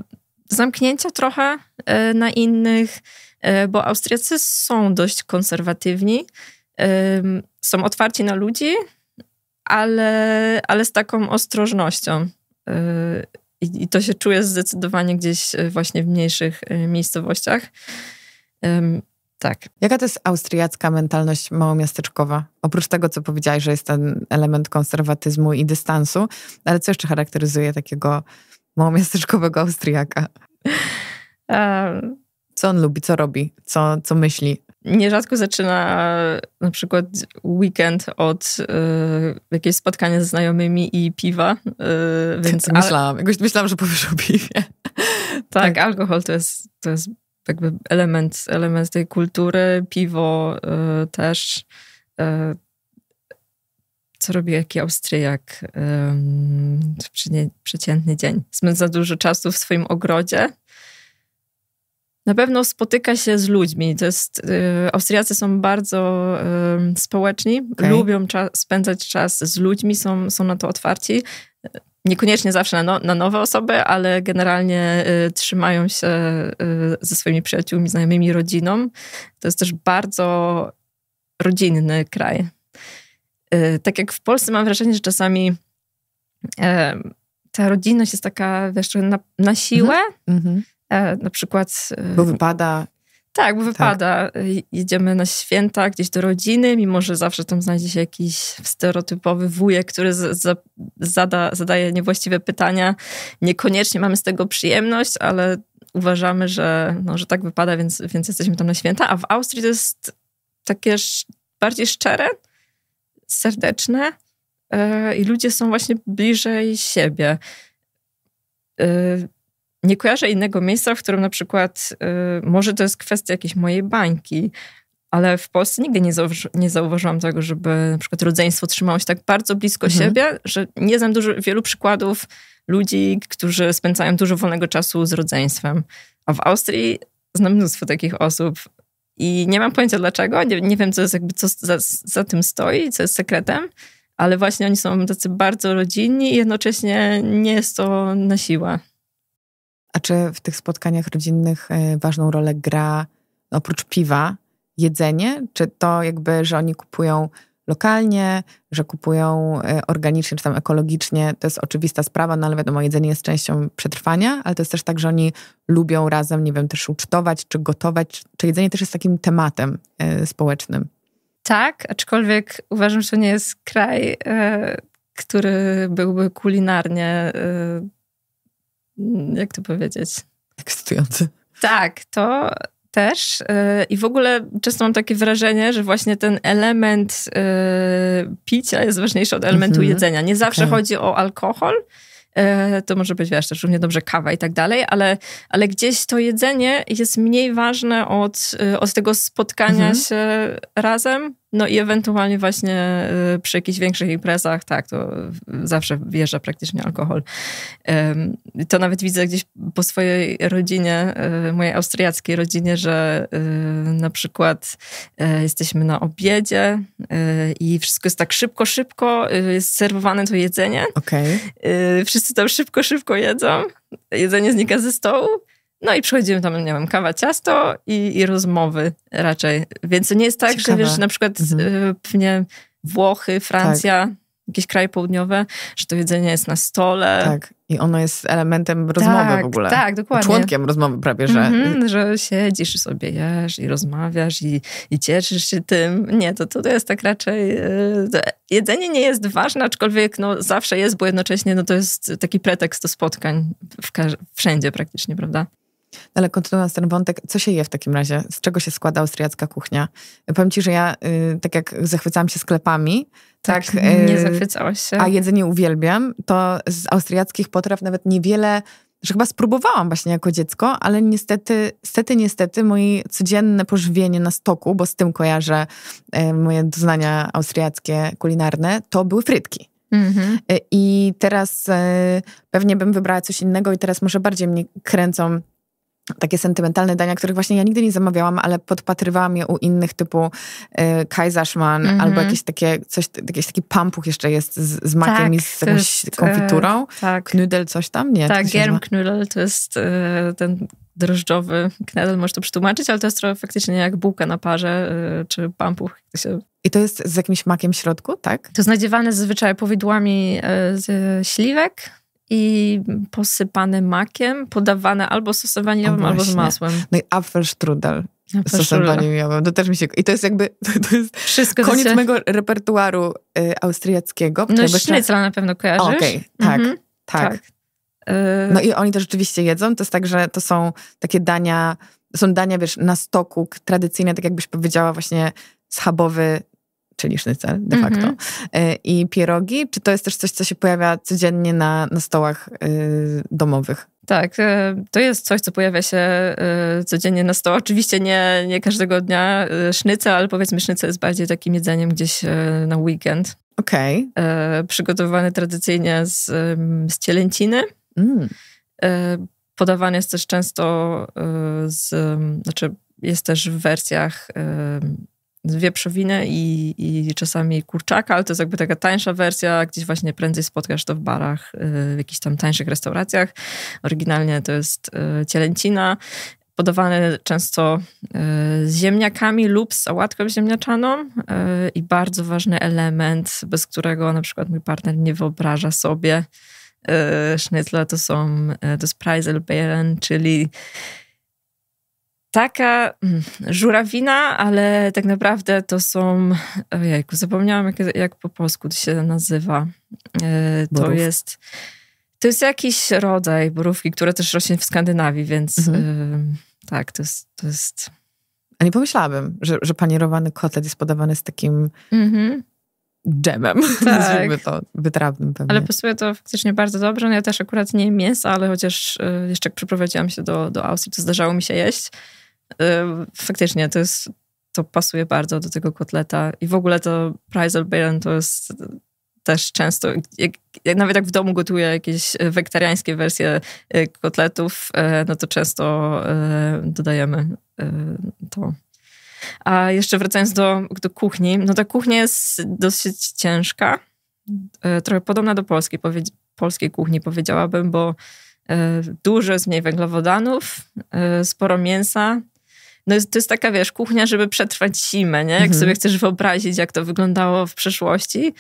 zamknięcia trochę y, na innych, E, bo Austriacy są dość konserwatywni, są otwarci na ludzi, ale, ale z taką ostrożnością. E, I, to się czuje zdecydowanie gdzieś e, właśnie w mniejszych miejscowościach. Tak. Jaka to jest austriacka mentalność małomiasteczkowa? Oprócz tego, co powiedziałeś, że jest ten element konserwatyzmu i dystansu, ale co jeszcze charakteryzuje takiego małomiasteczkowego Austriaka? co on lubi, co robi, co, co myśli. Nierzadko zaczyna e, na przykład weekend od y, e, spotkania ze znajomymi i piwa. Y, więc myślałam, ale... jakoś myślałam, że powiesz o piwie. Tak, tak, alkohol to jest, to jest jakby element, element tej kultury, piwo y, też. Y, co robi jaki Austriak w przeciętny dzień? Spędza dużo czasu w swoim ogrodzie, na pewno spotyka się z ludźmi. To jest, y, Austriacy są bardzo y, społeczni, okay. lubią spędzać czas z ludźmi, są, są na to otwarci. Niekoniecznie zawsze na, no, na nowe osoby, ale generalnie y, trzymają się y, ze swoimi przyjaciółmi, znajomymi, rodziną. To jest też bardzo rodzinny kraj. Y, tak jak w Polsce mam wrażenie, że czasami y, ta rodzinność jest taka, wiesz, na, na siłę. Mm -hmm. E, na przykład... E, bo wypada. Tak, bo tak. wypada. Tak. Jedziemy na święta gdzieś do rodziny, mimo że zawsze tam znajdzie się jakiś stereotypowy wujek, który zada, zadaje niewłaściwe pytania. Niekoniecznie mamy z tego przyjemność, ale uważamy, że, no, że tak wypada, więc, więc jesteśmy tam na święta. A w Austrii to jest takie bardziej szczere, serdeczne yy, i ludzie są właśnie bliżej siebie. Yy, nie kojarzę innego miejsca, w którym na przykład, y, może to jest kwestia jakiejś mojej bańki, ale w Polsce nigdy nie, nie zauważyłam tego, żeby na przykład rodzeństwo trzymało się tak bardzo blisko mhm. siebie, że nie znam dużo, wielu przykładów ludzi, którzy spędzają dużo wolnego czasu z rodzeństwem. A w Austrii znam mnóstwo takich osób i nie mam pojęcia dlaczego, nie, nie wiem, co jest jakby, co za, za tym stoi, co jest sekretem, ale właśnie oni są tacy bardzo rodzinni i jednocześnie nie jest to na siłę. A czy w tych spotkaniach rodzinnych e, ważną rolę gra oprócz piwa jedzenie? Czy to jakby, że oni kupują lokalnie, że kupują e, organicznie czy tam ekologicznie, to jest oczywista sprawa, no ale wiadomo, jedzenie jest częścią przetrwania, ale to jest też tak, że oni lubią razem, nie wiem, też ucztować czy gotować, czy jedzenie też jest takim tematem e, społecznym. Tak, aczkolwiek uważam, że to nie jest kraj, który byłby kulinarnie Mm, jak to powiedzieć? Ekscytujący. Tak, to też. Y, I w ogóle często mam takie wrażenie, że właśnie ten element y, picia jest ważniejszy od elementu mhm. jedzenia. Nie zawsze okay. chodzi o alkohol, y, to może być, wiesz, też równie dobrze kawa i tak dalej, ale, ale gdzieś to jedzenie jest mniej ważne od, od tego spotkania mhm. się razem, no i ewentualnie właśnie y, przy jakichś większych imprezach, tak, to zawsze wjeżdża praktycznie alkohol. To nawet widzę gdzieś po swojej rodzinie, y, mojej austriackiej rodzinie, że y, na przykład jesteśmy na obiedzie i wszystko jest tak szybko, szybko, jest serwowane to jedzenie. Okay. Wszyscy tam szybko, szybko jedzą, jedzenie znika ze stołu no i przychodzimy tam, nie wiem, kawa, ciasto i, i rozmowy raczej. Więc nie jest tak, Ciekawe. że wiesz, na przykład mhm. Y, pewnie Włochy, Francja, tak. jakieś kraje południowe, że to jedzenie jest na stole. Tak. I ono jest elementem tak, rozmowy tak, w ogóle. Tak, dokładnie. Członkiem rozmowy prawie, że... Mhm, że siedzisz i sobie jesz i rozmawiasz i, i cieszysz się tym. Nie, to, to jest tak raczej... Y, jedzenie nie jest ważne, aczkolwiek no, zawsze jest, bo jednocześnie no, to jest taki pretekst do spotkań w, wszędzie praktycznie, prawda? No ale kontynuując ten wątek, co się je w takim razie? Z czego się składa austriacka kuchnia? Powiem ci, że ja y, tak jak zachwycałam się sklepami, tak, tak y, nie zachwycałaś się. A jedzenie uwielbiam, to z austriackich potraw nawet niewiele że chyba spróbowałam właśnie jako dziecko, ale niestety, niestety, niestety moje codzienne pożywienie na stoku, bo z tym kojarzę y, moje doznania austriackie, kulinarne, to były frytki. Mm -hmm. I teraz y, pewnie bym wybrała coś innego i teraz może bardziej mnie kręcą takie sentymentalne dania, których właśnie ja nigdy nie zamawiałam, ale podpatrywałam je u innych typu y, mm -hmm. albo jakieś takie, coś, jakiś taki pampuch jeszcze jest z, z makiem tak, i z jakąś jest, konfiturą. E, tak. Knudel coś tam? Nie. Tak, knudel to jest y, ten drożdżowy knedel, możesz to przetłumaczyć, ale to jest trochę faktycznie jak bułka na parze y, czy pampuch. Się... I to jest z jakimś makiem w środku, tak? To znadziewane zazwyczaj powidłami z śliwek, i posypane makiem, podawane albo sosem waniliowym, albo z masłem. No i Apfelstrudel sosem waniliowym. To też mi się... I to jest jakby... To jest Wszystko koniec się... mojego repertuaru y, austriackiego. No sznycla jeszcze... na pewno kojarzysz. Okej, okay, tak. Mhm. tak, tak, tak. No i oni to rzeczywiście jedzą. To jest tak, że to są takie dania, są dania, wiesz, na stoku, tradycyjne, tak jakbyś powiedziała właśnie schabowy czyli sznycel de facto, mm -hmm. i pierogi? Czy to jest też coś, co się pojawia codziennie na, na stołach e, domowych? Tak, e, to jest coś, co pojawia się codziennie na stołach. Oczywiście nie, nie każdego dnia sznycel, ale powiedzmy sznycel jest bardziej takim jedzeniem gdzieś na weekend. Okej. Okay. Przygotowany tradycyjnie z, z cielęciny. Mm. Podawany jest też często z, znaczy jest też w wersjach wieprzowinę i, i czasami kurczaka, ale to jest jakby taka tańsza wersja, gdzieś właśnie prędzej spotkasz to w barach, y, w jakichś tam tańszych restauracjach. Oryginalnie to jest y, cielęcina, podawane często y, z ziemniakami lub z sałatką ziemniaczaną i bardzo ważny element, bez którego na przykład mój partner nie wyobraża sobie sznycla, to są, to jest Preiselbeeren, czyli taka mm, żurawina, ale tak naprawdę to są. Ojejku, zapomniałam, jak, jak po polsku to się nazywa. E, to jest. To jest jakiś rodzaj borówki, która też rośnie w Skandynawii, więc mhm. E, tak, to jest, to jest. A nie pomyślałabym, że, że panierowany kotlet jest podawany z takim mhm. dżemem, tak. nazwijmy to, wytrawnym pewnie. Ale pasuje to faktycznie bardzo dobrze. No ja też akurat nie mięsa, ale chociaż y, jeszcze jak przeprowadziłam się do, do Austrii, to zdarzało mi się jeść faktycznie to jest, to pasuje bardzo do tego kotleta i w ogóle to Price Bayern to jest y, też często, jak, jak, nawet jak w domu gotuję jakieś y, wegetariańskie wersje y, kotletów, no to często dodajemy to. A jeszcze wracając do, do kuchni, no ta kuchnia jest dosyć ciężka, trochę podobna do polskiej, polskiej kuchni powiedziałabym, bo dużo jest mniej węglowodanów, sporo mięsa, no jest, to jest taka, wiesz, kuchnia, żeby przetrwać zimę, nie? Jak mhm. sobie chcesz wyobrazić, jak to wyglądało w przeszłości,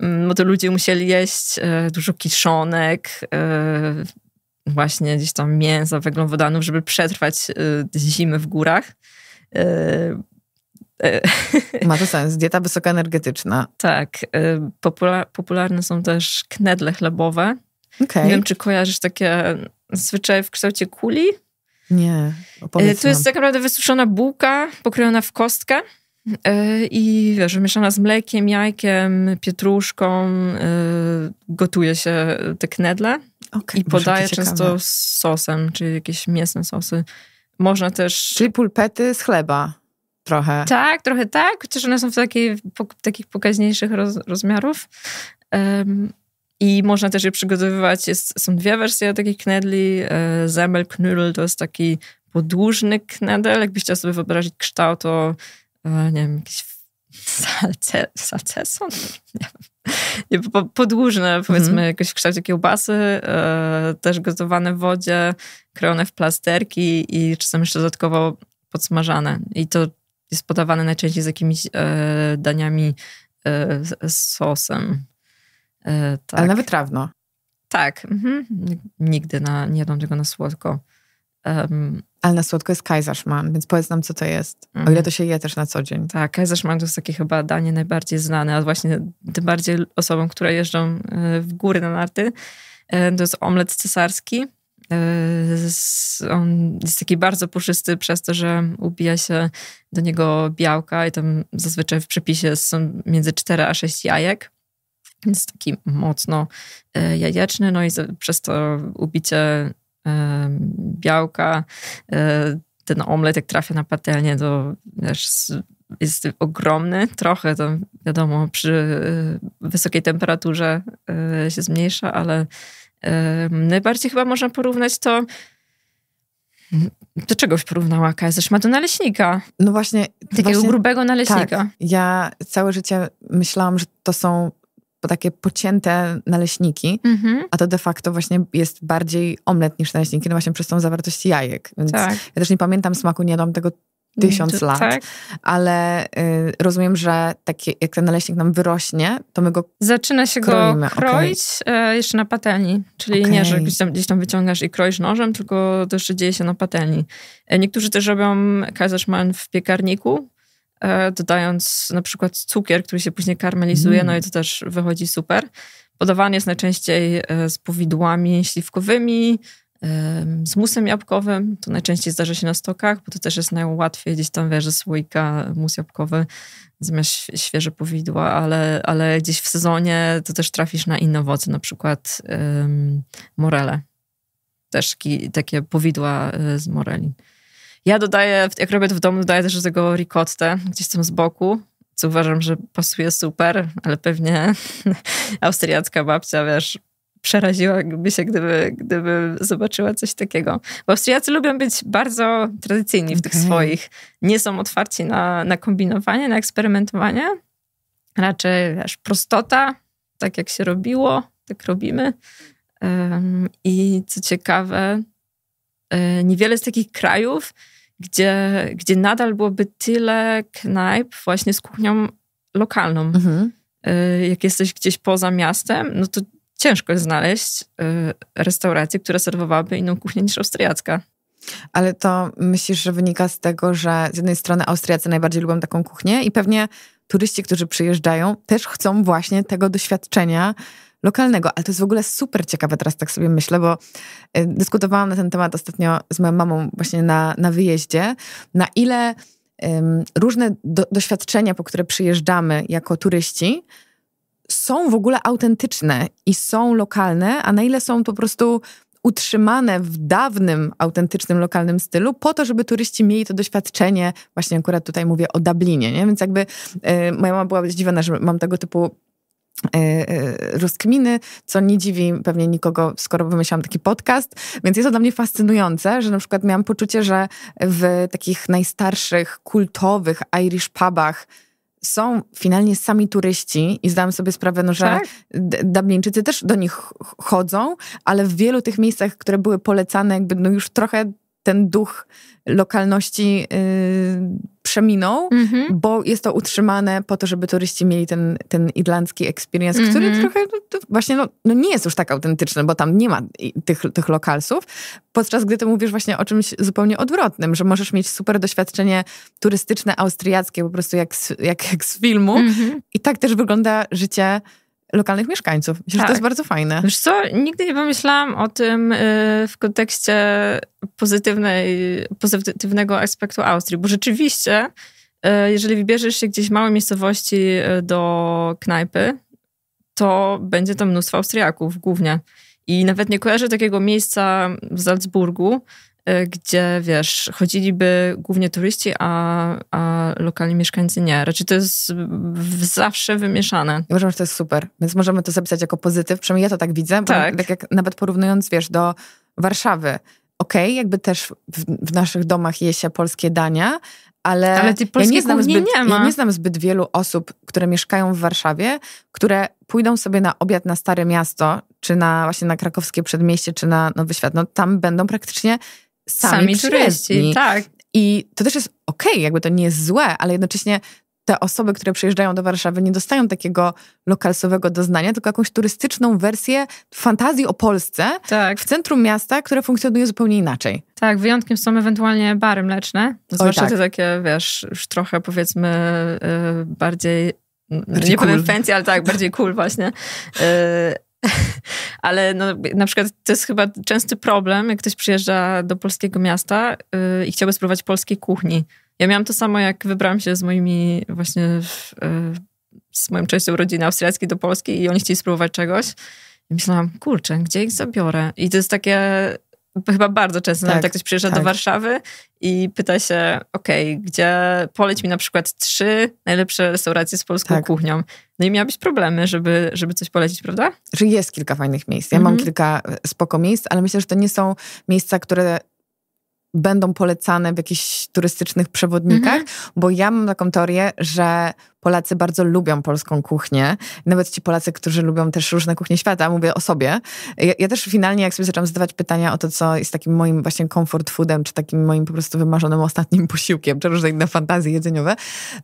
no to ludzie musieli jeść e, dużo kiszonek, e, właśnie gdzieś tam mięsa, węglowodanów, żeby przetrwać e, zimy w górach. Ma to sens. Dieta wysokoenergetyczna. Tak. Popula popularne są też knedle chlebowe. Okay. Nie wiem, czy kojarzysz takie zwyczaje w kształcie kuli? Nie, e, opowiedz To nam. jest tak naprawdę wysuszona bułka pokrojona w kostkę e, i wiesz, mieszana z mlekiem, jajkiem, pietruszką. E, gotuje się te knedle okay, i podaje często z sosem, czyli jakieś mięsne sosy. Można też... Czyli pulpety z chleba trochę. Tak, trochę tak, chociaż one są w takiej, po, takich pokaźniejszych roz, rozmiarów. I można też je przygotowywać. Jest, są dwie wersje takich knedli. E, Zemel knödel to jest taki podłużny knedel. Jakbyś chciał sobie wyobrazić kształt, to e, nie wiem, jakiś salce, salceson? Nie wiem. Po, podłużne, powiedzmy, mm -hmm. jakoś w kształcie kiełbasy, e, też gotowane w wodzie, krojone w plasterki i czasem jeszcze dodatkowo podsmażane. I to jest podawane najczęściej z jakimiś e, daniami e, z sosem. E, tak. Ale nawet trawno. Tak. Mhm. Nigdy na, nie jadłam tego na słodko. Um, ale na słodko jest kaiserschmarrn, więc powiedz nam, co to jest. Mm. O ile mhm. to się je też na co dzień. Tak, kaiserschmarrn to jest takie chyba danie najbardziej znane, a właśnie tym bardziej osobom, które jeżdżą e, w góry na narty. E, to jest omlet cesarski. On jest taki bardzo puszysty przez to, że ubija się do niego białka i tam zazwyczaj w przepisie są między 4 a 6 jajek. Jest taki mocno e, jajeczny, no i przez to ubicie e, białka, e, ten omlet jak trafia na patelnię, to wiesz, jest ogromny, trochę to wiadomo przy wysokiej temperaturze się zmniejsza, ale najbardziej chyba można porównać to do czegoś porównała KS? ma do naleśnika. No właśnie. Takiego właśnie, grubego naleśnika. Tak. Ja całe życie myślałam, że to są takie pocięte naleśniki, mhm. a to de facto właśnie jest bardziej omlet niż naleśniki, no właśnie przez tą zawartość jajek. Więc tak. ja też nie pamiętam smaku, nie dam tego tysiąc to, lat, tak. ale y, rozumiem, że taki, jak ten naleśnik nam wyrośnie, to my go Zaczyna się kroimy. go kroić okay. E, jeszcze na patelni, czyli okay. nie, że gdzieś tam, gdzieś tam, wyciągasz i kroisz nożem, tylko to jeszcze dzieje się na patelni. E, niektórzy też robią kazaszman w piekarniku, E, dodając na przykład cukier, który się później karmelizuje, mm. no i to też wychodzi super. Podawanie jest najczęściej e, z powidłami śliwkowymi, e, z musem jabłkowym. To najczęściej zdarza się na stokach, bo to też jest najłatwiej gdzieś tam wiesz, słoika, mus jabłkowy zamiast świeże powidła, ale, ale gdzieś w sezonie to też trafisz na inne owoce, na przykład um, morele. Też ki, takie powidła z moreli. Ja dodaję, jak robię to w domu, dodaję też do tego ricottę gdzieś tam z boku, co uważam, że pasuje super, ale pewnie austriacka babcia, wiesz, przeraziłaby się, gdyby, gdyby zobaczyła coś takiego. Bo Austriacy lubią być bardzo tradycyjni w okay. tych swoich. Nie są otwarci na, na kombinowanie, na eksperymentowanie. Raczej, wiesz, prostota, tak jak się robiło, tak robimy. Um, I co ciekawe, Y, niewiele z takich krajów, gdzie, gdzie nadal byłoby tyle knajp właśnie z kuchnią lokalną. Mhm. Y, jak jesteś gdzieś poza miastem, no to ciężko jest znaleźć y, restaurację, która serwowałaby inną kuchnię niż austriacka. Ale to myślisz, że wynika z tego, że z jednej strony Austriacy najbardziej lubią taką kuchnię i pewnie turyści, którzy przyjeżdżają, też chcą właśnie tego doświadczenia lokalnego, ale to jest w ogóle super ciekawe, teraz tak sobie myślę, bo y, dyskutowałam na ten temat ostatnio z moją mamą właśnie na, na wyjeździe, na ile um, różne do, doświadczenia, po które przyjeżdżamy jako turyści, są w ogóle autentyczne i są lokalne, a na ile są po prostu utrzymane w dawnym, autentycznym, lokalnym stylu, po to, żeby turyści mieli to doświadczenie. Właśnie akurat tutaj mówię o Dublinie, nie? Więc jakby y, moja mama była zdziwiona, że mam tego typu E, e, rozkminy, co nie dziwi pewnie nikogo, skoro wymyślałam taki podcast, więc jest to dla mnie fascynujące, że na przykład miałam poczucie, że w takich najstarszych, kultowych Irish pubach są finalnie sami turyści i zdałam sobie sprawę, no, że tak? Dublińczycy też do nich chodzą, ale w wielu tych miejscach, które były polecane jakby no już trochę ten duch lokalności y, przeminął, mm-hmm. bo jest to utrzymane po to, żeby turyści mieli ten, ten irlandzki experience, mm-hmm. który trochę no, właśnie no, no, nie jest już tak autentyczny, bo tam nie ma tych, tych lokalsów, podczas gdy ty mówisz właśnie o czymś zupełnie odwrotnym, że możesz mieć super doświadczenie turystyczne austriackie, po prostu jak z, jak, jak z filmu mm-hmm. i tak też wygląda życie lokalnych mieszkańców. Myślę, tak. że to jest tak. bardzo fajne. Wiesz co, nigdy nie pomyślałam o tym y, w kontekście pozytywnej, pozytywnego aspektu Austrii, bo rzeczywiście, y, jeżeli wybierzesz się gdzieś w małej miejscowości y, do knajpy, to będzie tam mnóstwo Austriaków głównie. I nawet nie kojarzę takiego miejsca w Salzburgu, Y, gdzie wiesz, chodziliby głównie turyści, a, a lokalni mieszkańcy nie. Raczej to jest zawsze wymieszane. Uważam, że to jest super, więc możemy to zapisać jako pozytyw, przynajmniej ja to tak widzę, tak. tak jak nawet porównując, wiesz, do Warszawy. Okej, okay, jakby też w, w naszych domach je się polskie dania, ale, ale ja nie znam zbyt, nie ja nie znam zbyt wielu osób, które mieszkają w Warszawie, które pójdą sobie na obiad na Stare Miasto, czy na właśnie na krakowskie przedmieście, czy na Nowy Świat. No tam będą praktycznie sami, sami turyści. Tak. I to też jest okej, okay, jakby to nie jest złe, ale jednocześnie te osoby, które przyjeżdżają do Warszawy, nie dostają takiego lokalsowego doznania, tylko jakąś turystyczną wersję fantazji o Polsce tak. w centrum miasta, które funkcjonuje zupełnie inaczej. Tak, wyjątkiem są ewentualnie bary mleczne, zwłaszcza tak. te takie, wiesz, już trochę powiedzmy yy, bardziej, bardziej nie cool. powiem fancy, ale tak, bardziej cool właśnie. Yy, Ale no, na przykład to jest chyba częsty problem, jak ktoś przyjeżdża do polskiego miasta yy, i chciałby spróbować polskiej kuchni. Ja miałam to samo, jak wybrałam się z moimi właśnie w, yy, z moją częścią rodziny austriackiej do Polski i oni chcieli spróbować czegoś. I myślałam, kurczę, gdzie ich zabiorę? I to jest takie chyba bardzo często tak, nawet jak ktoś przyjeżdża tak. do Warszawy i pyta się, okej, okay, gdzie poleć mi na przykład trzy najlepsze restauracje z polską tak. kuchnią. No i miałabyś problemy, żeby, żeby coś polecić, prawda? Że jest kilka fajnych miejsc. Ja mm -hmm. mam mhm. kilka e, spoko miejsc, ale myślę, że to nie są miejsca, które będą polecane w jakichś turystycznych przewodnikach, mhm. bo ja mam taką teorię, że Polacy bardzo lubią polską kuchnię. Nawet ci Polacy, którzy lubią też różne kuchnie świata, mówię o sobie. Ja, ja, też finalnie, jak sobie zaczęłam zadawać pytania o to, co jest takim moim właśnie comfort foodem, czy takim moim po prostu wymarzonym ostatnim posiłkiem, czy różne inne fantazje jedzeniowe,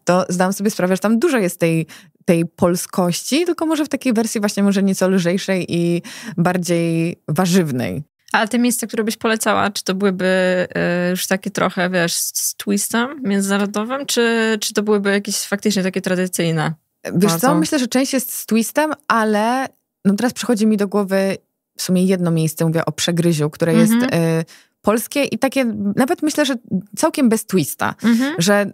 to zdałam sobie sprawę, że tam dużo jest tej, tej polskości, tylko może w takiej wersji właśnie może nieco lżejszej i bardziej warzywnej. Ale te miejsca, które byś polecała, czy to byłyby e, już takie trochę, wiesz, z twistem międzynarodowym, czy, czy to byłyby jakieś faktycznie takie tradycyjne? Wiesz co, myślę, że część jest z twistem, ale no teraz przychodzi mi do głowy w sumie jedno miejsce, mówię o Przegryziu, które jest... Y polskie i takie, nawet myślę, że całkiem bez twista, mhm. że e,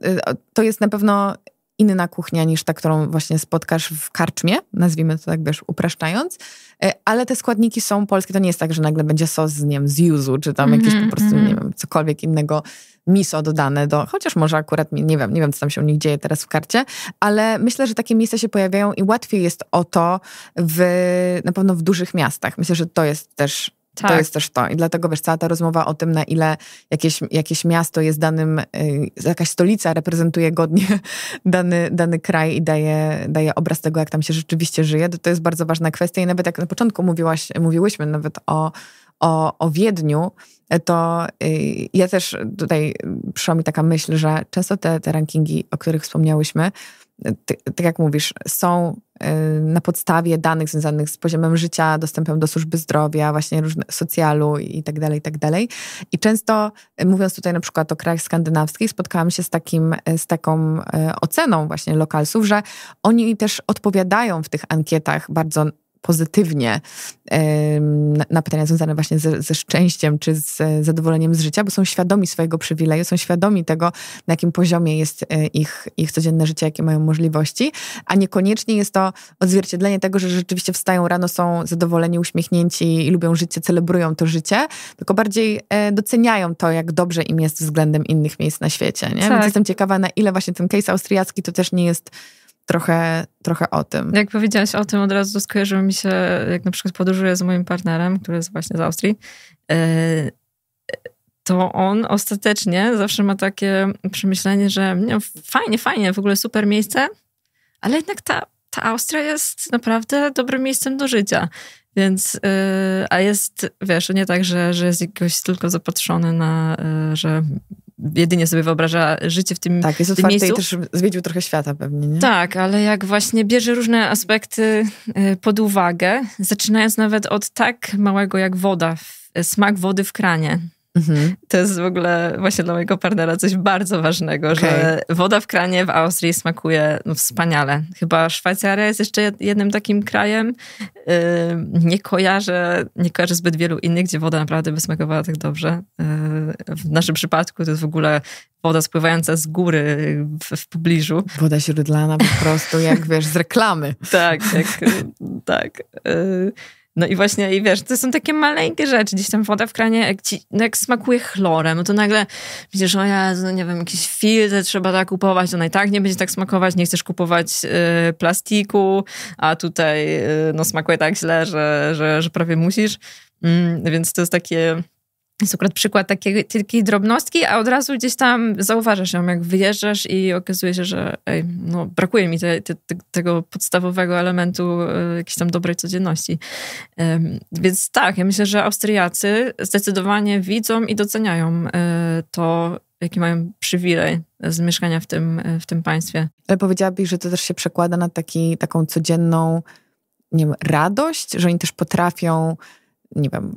to jest na pewno inna kuchnia niż ta, którą właśnie spotkasz w karczmie, nazwijmy to tak, wiesz, upraszczając. E, ale te składniki są polskie. To nie jest tak, że nagle będzie sos z, nie wiem, z juzu, czy tam mm -hmm, jakieś mhm, po prostu, mm -hmm. nie mhm. wiem, cokolwiek innego miso dodane do, chociaż może akurat, nie wiem, nie wiem, co tam się u nich dzieje teraz w karcie, ale myślę, że takie miejsca się pojawiają i łatwiej jest o to w, na pewno w dużych miastach. Myślę, że to jest też tak. To jest też to. I dlatego wiesz, cała ta rozmowa o tym, na ile jakieś, jakieś miasto jest danym, y, jakaś stolica reprezentuje godnie dany, dany kraj i daje, daje obraz tego, jak tam się rzeczywiście żyje, to, to jest bardzo ważna kwestia. I nawet jak na początku mówiłaś, mówiłyśmy nawet o, o, o Wiedniu, to y, ja też tutaj przyszła mi taka myśl, że często te, te rankingi, o których wspomniałyśmy, y, tak jak mówisz, są Y, na podstawie danych związanych z poziomem życia, dostępem do służby zdrowia, właśnie różne, socjalu i tak dalej, i tak dalej. I często, y, mówiąc tutaj na przykład o krajach skandynawskich, spotkałam się z, takim, y, z taką oceną właśnie lokalsów, że oni też odpowiadają w tych ankietach bardzo pozytywnie na pytania związane właśnie ze, ze, szczęściem czy z e, zadowoleniem z życia, bo są świadomi swojego przywileju, są świadomi tego, na jakim poziomie jest e, ich, ich codzienne życie, jakie mają możliwości, a niekoniecznie jest to odzwierciedlenie tego, że rzeczywiście wstają rano, są zadowoleni, uśmiechnięci i lubią życie, celebrują to życie, tylko bardziej e, doceniają to, jak dobrze im jest względem innych miejsc na świecie. Nie? Tak. Więc jestem ciekawa, na ile właśnie ten case austriacki to też nie jest trochę, trochę o tym. Jak powiedziałaś o tym, od razu skojarzyło mi się, jak na przykład podróżuję z moim partnerem, który jest właśnie z Austrii, e, to on ostatecznie zawsze ma takie przemyślenie, że no, fajnie, fajnie, w ogóle super miejsce, ale jednak ta, ta Austria jest naprawdę dobrym miejscem do życia. Więc, e, a jest, wiesz, nie tak, że, że jest jakoś tylko zapatrzony na, e, że jedynie sobie wyobraża życie w tym Tak, jest otwarty miejscu. i też zwiedził trochę świata pewnie, nie? Tak, ale jak właśnie bierze różne aspekty y, pod uwagę, zaczynając nawet od tak małego jak woda, y, smak wody w kranie, Mhm. To jest w ogóle właśnie dla mojego partnera coś bardzo ważnego, okay. że woda w kranie w Austrii smakuje no, wspaniale. Chyba Szwajcaria jest jeszcze jednym takim krajem. Yy, nie, kojarzę, nie kojarzę zbyt wielu innych, gdzie woda naprawdę by smakowała tak dobrze. Yy, w naszym przypadku to jest w ogóle woda spływająca z góry w, w pobliżu. Woda źródlana po prostu, jak wiesz, z reklamy. tak, tak. Yy. No i właśnie, i wiesz, to są takie maleńkie rzeczy. Gdzieś tam woda w kranie, jak, ci, no jak smakuje chlorem, no to nagle widzisz, o ja, no nie wiem, jakiś filtr trzeba tak kupować, ona i tak nie będzie tak smakować, nie chcesz kupować y, plastiku, a tutaj y, no smakuje tak źle, że, że, że prawie musisz. Mm, więc to jest takie jest akurat przykład takiej, takiej drobnostki, a od razu gdzieś tam zauważasz ją, jak wyjeżdżasz i okazuje się, że ej, no, brakuje mi te, te, te, tego podstawowego elementu e, jakiejś tam dobrej codzienności. E, więc tak, ja myślę, że Austriacy zdecydowanie widzą i doceniają e, to, jaki mają przywilej z mieszkania w tym, e, w tym państwie. Ale powiedziałabyś, że to też się przekłada na taki, taką codzienną nie wiem, radość, że oni też potrafią nie wiem,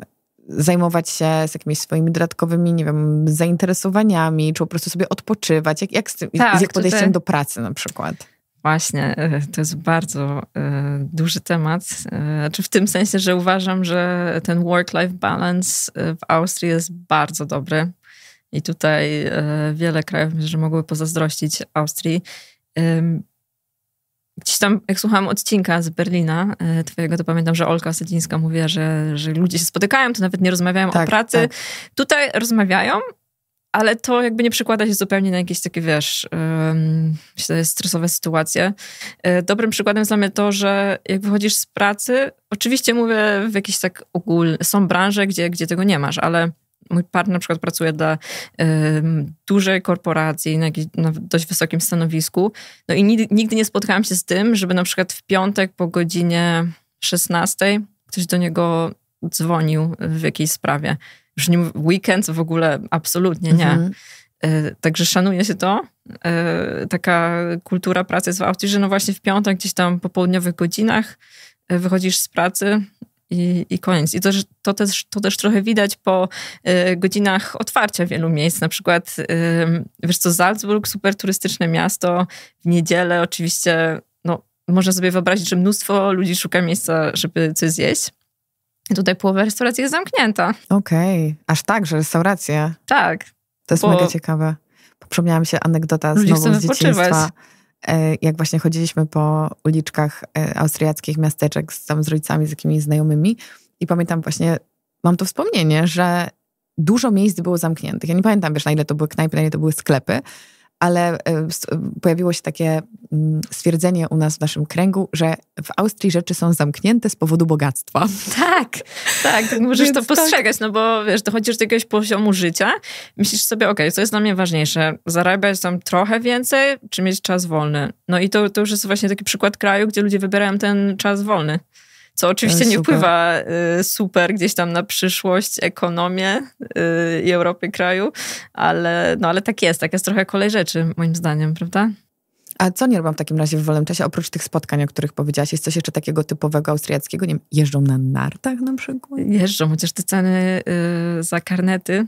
zajmować się z jakimiś swoimi dodatkowymi, nie wiem, zainteresowaniami, czy po prostu sobie odpoczywać, jak, jak z, tym, tak, z jak podejściem tutaj... do pracy na przykład. Właśnie, e, to jest bardzo e, duży temat. E, znaczy w tym sensie, że uważam, że ten work-life balance w Austrii jest bardzo dobry. I tutaj wiele krajów myślę, że mogły pozazdrościć Austrii. Gdzieś tam, jak słuchałam odcinka z Berlina e, twojego, to pamiętam, że Olka Osadzińska mówiła, że, że ludzie się spotykają, to nawet nie rozmawiają tak, o pracy. Tak. Tutaj rozmawiają, ale to jakby nie przekłada się zupełnie na jakieś takie, wiesz, um, stresowe sytuacje. E, dobrym przykładem jest dla mnie to, że jak wychodzisz z pracy, oczywiście mówię w jakiś tak ogólnych, są branże, gdzie, gdzie tego nie masz, ale mój partner na przykład pracuje dla y, dużej korporacji na, jakiś, na dość wysokim stanowisku. No i nigdy, nigdy nie spotkałam się z tym, żeby na przykład w piątek po godzinie 16 ktoś do niego dzwonił w jakiejś sprawie. Już nie weekend w ogóle absolutnie nie. Mhm. Y, także szanuje się to. Y, taka kultura pracy jest w Austrii, że no właśnie w piątek gdzieś tam po południowych godzinach y, wychodzisz z pracy, i, i koniec. I to, to, też, to też trochę widać po y, godzinach otwarcia wielu miejsc. Na przykład, y, wiesz co, Salzburg, super turystyczne miasto, w niedzielę oczywiście, no, można sobie wyobrazić, że mnóstwo ludzi szuka miejsca, żeby coś zjeść. I tutaj połowa restauracji jest zamknięta. Okej, okay. aż tak, że restauracja. Tak. To jest bo... mega ciekawe. Przypomniała mi się anegdota znowu z dzieciństwa. Wypoczywać. E, jak właśnie chodziliśmy po uliczkach e, austriackich miasteczek z, tam z rodzicami, z jakimiś znajomymi i pamiętam właśnie, mam to wspomnienie, że dużo miejsc było zamkniętych. Ja nie pamiętam, wiesz, na ile to były knajpy, na ile to były sklepy, ale e, e, pojawiło się takie mm, stwierdzenie u nas w naszym kręgu, że w Austrii rzeczy są zamknięte z powodu bogactwa. Tak, tak, możesz to tak. postrzegać, no bo wiesz, dochodzisz do jakiegoś poziomu życia, myślisz sobie, okej, okay, co jest dla mnie ważniejsze? Zarabiać tam trochę więcej, czy mieć czas wolny? No i to, to już jest właśnie taki przykład kraju, gdzie ludzie wybierają ten czas wolny co oczywiście nie wpływa y, super gdzieś tam na przyszłość, ekonomię y, i Europy kraju, ale, no, ale tak jest, tak jest trochę kolej rzeczy moim zdaniem, prawda? A co nie robią w takim razie w wolnym czasie, oprócz tych spotkań, o których powiedziałaś? Jest coś jeszcze takiego typowego austriackiego? Nie wiem, jeżdżą na nartach na przykład? Jeżdżą, chociaż te ceny y, za karnety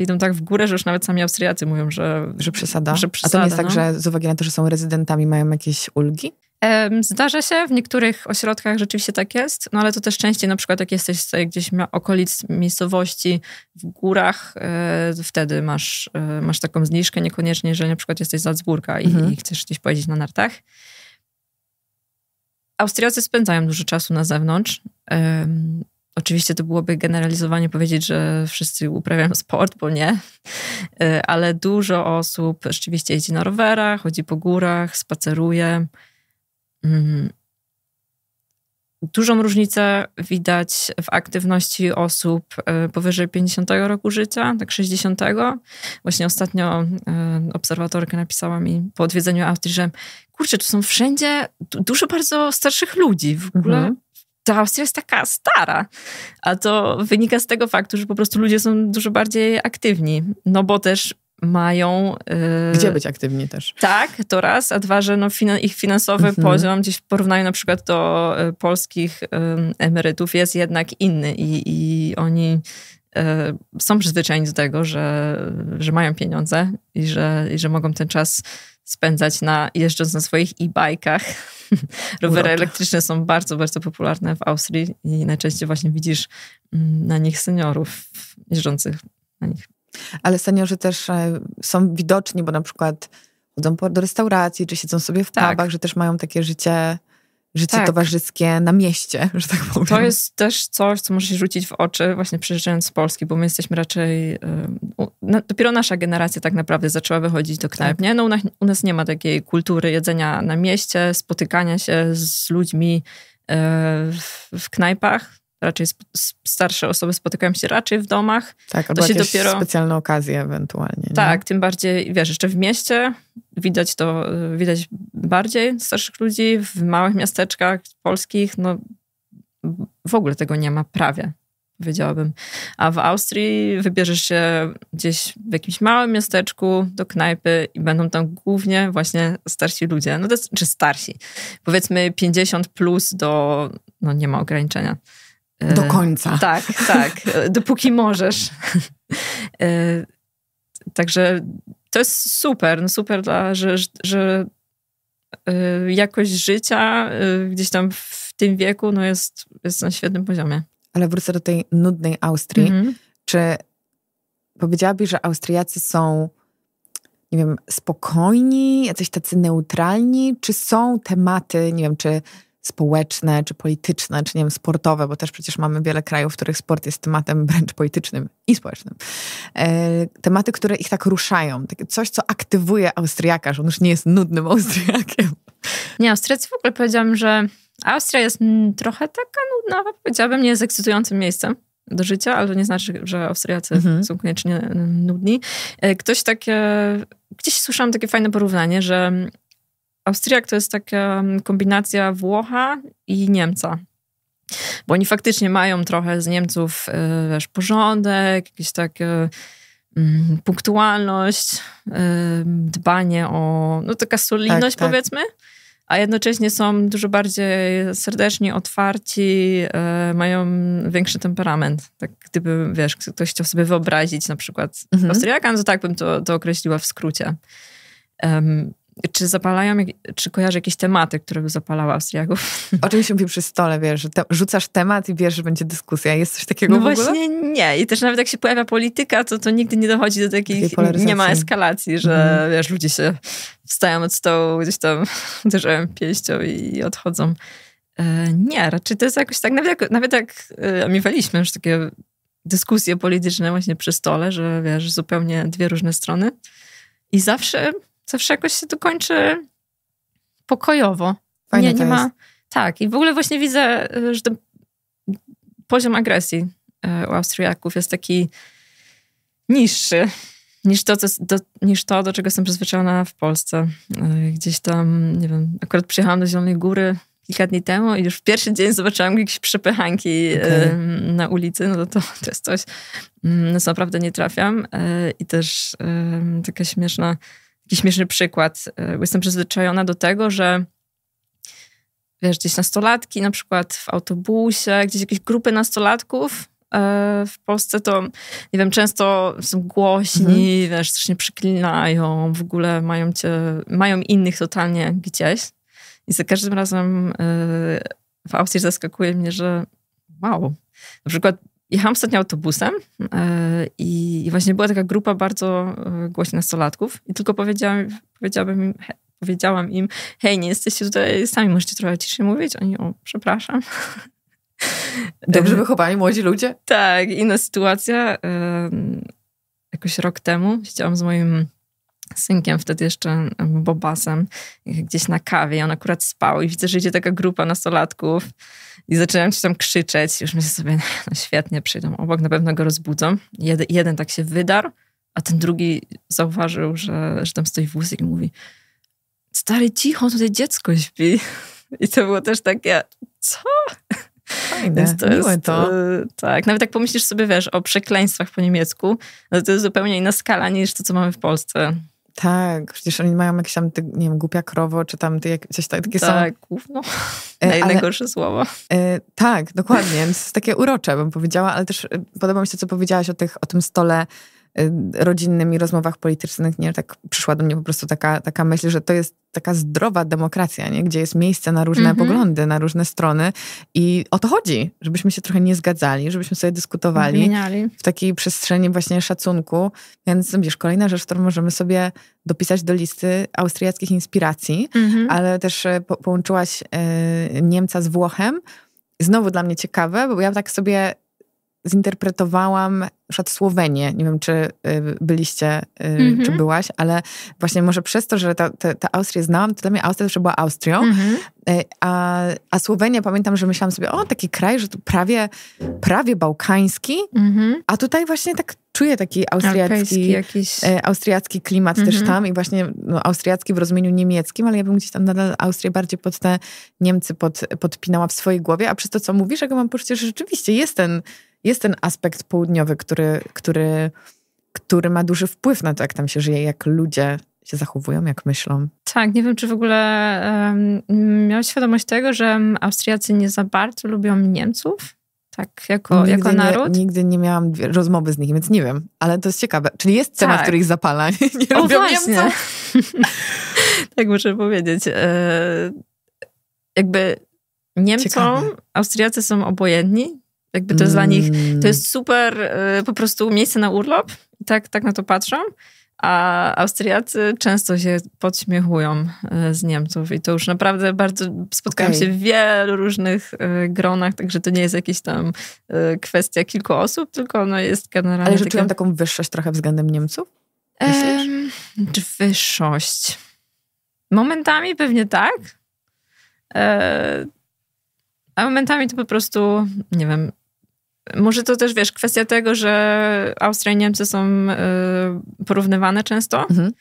idą tak w górę, że już nawet sami Austriacy mówią, że... Że przesada? Że przesada A to nie jest tak, no? tak, że z uwagi na to, że są rezydentami, mają jakieś ulgi? Zdarza się, w niektórych ośrodkach rzeczywiście tak jest, no ale to też częściej, na przykład jak jesteś gdzieś w okolic miejscowości, w górach, e, wtedy masz, e, masz taką zniżkę, niekoniecznie, że na przykład jesteś z Salzburga i, mhm. i chcesz gdzieś pojeździć na nartach. Austriacy spędzają dużo czasu na zewnątrz. oczywiście to byłoby generalizowanie powiedzieć, że wszyscy uprawiają sport, bo nie, e, ale dużo osób rzeczywiście jeździ na rowerach, chodzi po górach, spaceruje. Mhm. Dużą różnicę widać w aktywności osób e, powyżej 50 roku życia, tak 60. Właśnie ostatnio e, obserwatorka napisała mi po odwiedzeniu Austrii, że kurczę, tu są wszędzie dużo bardzo starszych ludzi. W ogóle mhm. ta Austria jest taka stara, a to wynika z tego faktu, że po prostu ludzie są dużo bardziej aktywni. No bo też mają. Yy, Gdzie być aktywni też. Tak, to raz, a dwa, że no, finan ich finansowy mhm. poziom gdzieś w porównaniu na przykład do y, polskich y, emerytów jest jednak inny i, i oni y, są przyzwyczajeni do tego, że, że mają pieniądze i że, i że mogą ten czas spędzać na jeżdżąc na swoich e bajkach Rowery elektryczne są bardzo, bardzo popularne w Austrii i najczęściej właśnie widzisz mm, na nich seniorów jeżdżących na nich ale seniorzy też e, są widoczni, bo na przykład chodzą do restauracji, czy siedzą sobie w tak. pubach, że też mają takie życie życie tak. towarzyskie na mieście, że tak powiem. To jest też coś, co może się rzucić w oczy właśnie przyjeżdżając z Polski, bo my jesteśmy raczej... E, dopiero nasza generacja tak naprawdę zaczęła wychodzić do knajp, tak. nie? No u nas, u nas, nie ma takiej kultury jedzenia na mieście, spotykania się z ludźmi e, w, w knajpach raczej starsze osoby spotykają się raczej w domach. Tak, albo to się dopiero specjalne okazje ewentualnie. Tak, tym bardziej, wiesz, jeszcze w mieście widać to, widać bardziej starszych ludzi, w małych miasteczkach polskich, no w ogóle tego nie ma prawie, powiedziałabym. A w Austrii wybierzesz się gdzieś w jakimś małym miasteczku do knajpy i będą tam głównie właśnie starsi ludzie, no to, czy starsi, powiedzmy 50 plus do, no nie ma ograniczenia. E, do końca. Tak, tak. Dopóki możesz. E, także to jest super, no super, dla, że, że e, jakość życia gdzieś tam w tym wieku no jest, jest na świetnym poziomie. Ale wrócę do tej nudnej Austrii. Mm -hmm. Czy powiedziałabyś, że Austriacy są, nie wiem, spokojni, jacyś tacy neutralni? Czy są tematy, nie wiem, czy społeczne, czy polityczne, czy nie wiem, sportowe, bo też przecież mamy wiele krajów, w których sport jest tematem wręcz politycznym i społecznym. E, tematy, które ich tak ruszają. Takie coś, co aktywuje Austriaka, że on już nie jest nudnym Austriakiem. Nie, Austriacy w ogóle powiedziałam, że Austria jest mm, trochę taka nudna, powiedziałabym, nie jest ekscytującym miejscem do życia, ale to nie znaczy, że Austriacy mhm. są koniecznie mm, nudni. E, ktoś takie, gdzieś słyszałam takie fajne porównanie, że Austriak to jest taka mm, kombinacja Włocha i Niemca. Bo oni faktycznie mają trochę z Niemców e, wiesz, porządek, jakiś tak mm, punktualność, e, dbanie o no, taka solidność, tak, tak. powiedzmy, a jednocześnie są dużo bardziej serdeczni, otwarci, e, mają większy temperament. Tak gdyby, wiesz, ktoś chciał sobie wyobrazić na przykład mhm. No to tak bym to, to określiła w skrócie czy zapalają, czy kojarzy jakieś tematy, które by zapalały Austriaków? O czym się mówi przy stole, wiesz, że te, rzucasz temat i wiesz, że będzie dyskusja. Jest coś takiego no w ogóle? właśnie nie. I też nawet jak się pojawia polityka, to to nigdy nie dochodzi do takich, Takiej nie ma eskalacji, że mhm. wiesz, ludzie się wstają od stołu, gdzieś tam uderzają pięścią i odchodzą. E, nie, raczej to jest jakoś tak, nawet jak, nawet jak omawialiśmy e, już takie dyskusje polityczne właśnie przy stole, że wiesz, zupełnie dwie różne strony i zawsze zawsze jakoś się to kończy pokojowo. Fajne nie, nie ma. Jest. Tak, i w ogóle właśnie widzę, e, że ten poziom agresji e, u Austriaków jest taki niższy niż to, co, do, niż to, do czego jestem przyzwyczajona w Polsce. E, gdzieś tam, nie wiem, akurat przyjechałam do Zielonej Góry kilka dni temu i już w pierwszy dzień zobaczyłam jakieś przepychanki okay. na ulicy, no to, to, jest coś, mm, na no co naprawdę nie trafiam. I też taka śmieszna jakiś śmieszny przykład. E, jestem przyzwyczajona do tego, że wiesz, gdzieś nastolatki na przykład w autobusie, gdzieś jakieś grupy nastolatków e, w Polsce to, nie wiem, często są głośni, mhm. wiesz, nie przyklinają, w ogóle mają cię, mają innych totalnie gdzieś. I za każdym razem e, w Austrii zaskakuje mnie, że wow, na przykład Jechałam ostatnio autobusem e, i właśnie była taka grupa bardzo e, głośnych nastolatków i tylko powiedziałam, powiedziałabym im, powiedziałam im, hej, nie jesteście tutaj sami, możecie trochę ciszej mówić? Oni, o, przepraszam. Dobrze e, wychowani młodzi ludzie? Tak, inna sytuacja. Jakoś rok temu siedziałam z moim synkiem, wtedy jeszcze Bobasem, gdzieś na kawie. On akurat spał i widzę, że idzie taka grupa nastolatków i zaczynam się tam krzyczeć. Już myślę sobie, no, no świetnie, przyjdą obok, na pewno go rozbudzą. Jed, jeden tak się wydarł, a ten drugi zauważył, że, że tam stoi wózek i mówi stary, cicho, tutaj dziecko śpi. I to było też takie, co? Fajne, Więc to miłe jest, to. E, tak, nawet jak pomyślisz sobie, wiesz, o przekleństwach po niemiecku, no to jest zupełnie inna skala niż to, co mamy w Polsce. Tak, przecież oni mają jakieś tam, nie wiem, głupia krowo, czy tam ty, coś tak, takie tak, są... gówno. E, Najgorsze ale, słowa. E, tak, dokładnie. To jest takie urocze, bym powiedziała, ale też e, podoba mi się, co powiedziałaś o, tych, o tym stole Y, rodzinnymi rozmowach politycznych, nie, tak przyszła do mnie po prostu taka, taka myśl, że to jest taka zdrowa demokracja, nie? gdzie jest miejsce na różne mm -hmm. poglądy, na różne strony i o to chodzi, żebyśmy się trochę nie zgadzali, żebyśmy sobie dyskutowali Zmieniali. w takiej przestrzeni właśnie szacunku. Więc wiesz, kolejna rzecz, którą możemy sobie dopisać do listy austriackich inspiracji, mm -hmm. ale też e, po połączyłaś y, Niemca z Włochem. Znowu dla mnie ciekawe, bo ja tak sobie zinterpretowałam przykład Słowenię. Nie wiem, czy y, byliście, mm -hmm. czy mhm. byłaś, ale właśnie może przez to, że ta, ta, ta Austrię znałam, to dla mnie Austria zawsze była Austrią. Mm -hmm. A, a Słowenię pamiętam, że myślałam sobie, o, taki kraj, że to prawie, prawie bałkański, mm -hmm. a tutaj właśnie tak czuję taki austriacki, jakiś... austriacki klimat też mhm. tam i właśnie no, austriacki w rozumieniu niemieckim, ale ja bym gdzieś tam nadal Austrię bardziej pod te Niemcy pod, podpinała w swojej głowie, a przez to, co mówisz, jak mam poczucie, że rzeczywiście jest ten jest ten aspekt południowy, który, który, który ma duży wpływ na to, jak tam się żyje, jak ludzie się zachowują, jak myślą. Tak, nie wiem, czy w ogóle um, miałeś świadomość tego, że Austriacy nie za bardzo lubią Niemców, tak, jako, nigdy jako naród. nigdy nie miałam rozmowy z nich, więc nie wiem, ale to jest ciekawe. Czyli jest temat, który ich zapala, nie o, lubią właśnie. Niemców. tak muszę powiedzieć. E, jakby Niemcom Ciekawe. Austriacy są obojętni, jakby to jest mm. dla nich, mm. to jest super y, po prostu miejsce na urlop. Tak, tak na to patrzą. A Austriacy często się podśmiechują y, z Niemców i to już naprawdę bardzo spotkałam okay. się w wielu różnych y, gronach, także to nie jest jakaś tam kwestia kilku osób, tylko ono jest generalnie. Ale że taka... czują taką wyższość trochę względem Niemców? Ehm, czy wyższość? Momentami pewnie tak. E, a momentami to po prostu, nie wiem, może to też, wiesz, kwestia tego, że Austria i Niemcy są y, porównywane często. Mhm.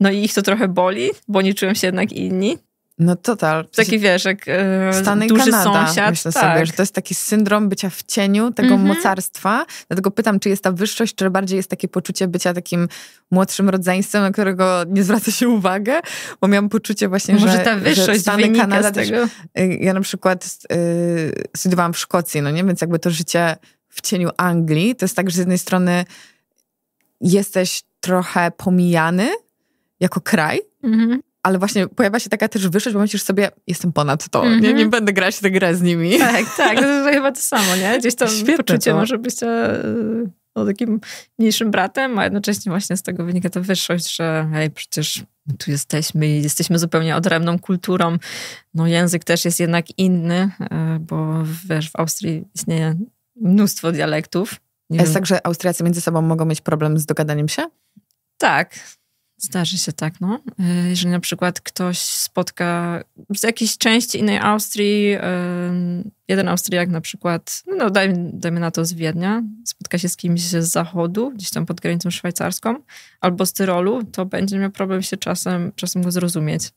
No i ich to trochę boli, bo nie czują się jednak inni. No total. Taki wiesz, jak e, Stany duży Kanada, sąsiad. Myślę tak. sobie, że to jest taki syndrom bycia w cieniu, tego mm -hmm. mocarstwa. Dlatego pytam, czy jest ta wyższość, czy bardziej jest takie poczucie bycia takim młodszym rodzeństwem, na którego nie zwraca się uwagę, bo miałam poczucie właśnie, Może że, ta wyższość że Stany Kanada... tego. Y, ja na przykład y, studiowałam w Szkocji, no nie? Więc jakby to życie w cieniu Anglii, to jest tak, że z jednej strony jesteś trochę pomijany jako kraj, mm -hmm ale właśnie pojawia się taka też wyższość, bo myślisz sobie, jestem ponad to, mm -hmm. nie, nie mhm. będę grać tę grę z nimi. Tak, tak, to jest chyba to samo, nie? Gdzieś tam Świetne poczucie to. może być e, no, takim mniejszym bratem, a jednocześnie właśnie z tego wynika ta wyższość, że hej, przecież tu jesteśmy i jesteśmy zupełnie odrębną kulturą. No język też jest jednak inny, e, bo wiesz, w Austrii istnieje mnóstwo dialektów. Nie jest wiem. tak, że Austriacy między sobą mogą mieć problem z dogadaniem się? Tak, Zdarzy się tak, no. E, jeżeli na przykład ktoś spotka z jakiejś części innej Austrii, jeden Austriak na przykład, no, no dajmy, dajmy na to z Wiednia, spotka się z kimś z zachodu, gdzieś tam pod granicą szwajcarską, albo z Tyrolu, to będzie miał problem się czasem, czasem go zrozumieć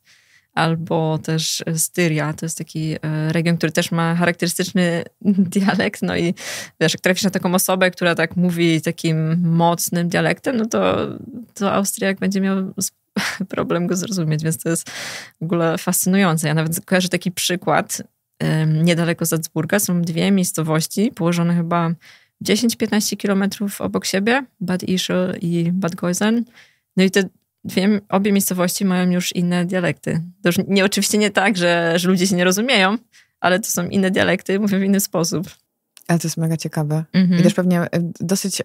albo też Styria. To jest taki e, region, który też ma charakterystyczny dialekt. No i wiesz, jak trafisz na taką osobę, która tak mówi takim mocnym dialektem, no to, to Austriak będzie miał problem go zrozumieć, więc to jest w ogóle fascynujące. Ja nawet kojarzę taki przykład. Niedaleko Zadzburga są dwie miejscowości położone chyba 10-15 kilometrów obok siebie, Bad Ischl i Bad Goisen. No i te obie miejscowości mają już inne dialekty. To już nie, oczywiście nie tak, że, że ludzie się nie rozumieją, ale to są inne dialekty, mówią w inny sposób. Ale to jest mega ciekawe. Mm -hmm. I też pewnie y, dosyć y,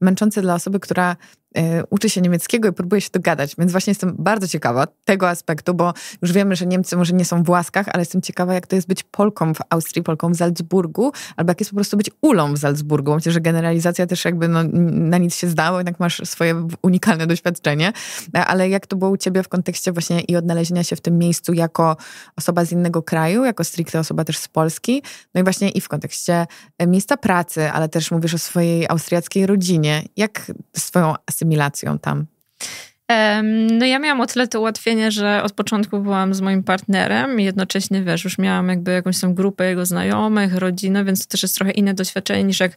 męczące dla osoby, która E, uczy się niemieckiego i próbuje się dogadać. Więc właśnie jestem bardzo ciekawa tego aspektu, bo już wiemy, że Niemcy może nie są w łaskach, ale jestem ciekawa, jak to jest być Polką w Austrii, Polką w Salzburgu, albo jak jest po prostu być Ulą w Salzburgu. Myślę, że generalizacja też jakby no, na nic się zdało, jednak masz swoje unikalne doświadczenie. E, ale jak to było u ciebie w kontekście właśnie i odnalezienia się w tym miejscu jako osoba z innego kraju, jako stricte osoba też z Polski, no i właśnie i w kontekście e, miejsca pracy, ale też mówisz o swojej austriackiej rodzinie. Jak swoją asymilacją tam? No ja miałam o tyle to ułatwienie, że od początku byłam z moim partnerem i jednocześnie, wiesz, już miałam jakby jakąś tam grupę jego znajomych, rodzinę, więc to też jest trochę inne doświadczenie niż jak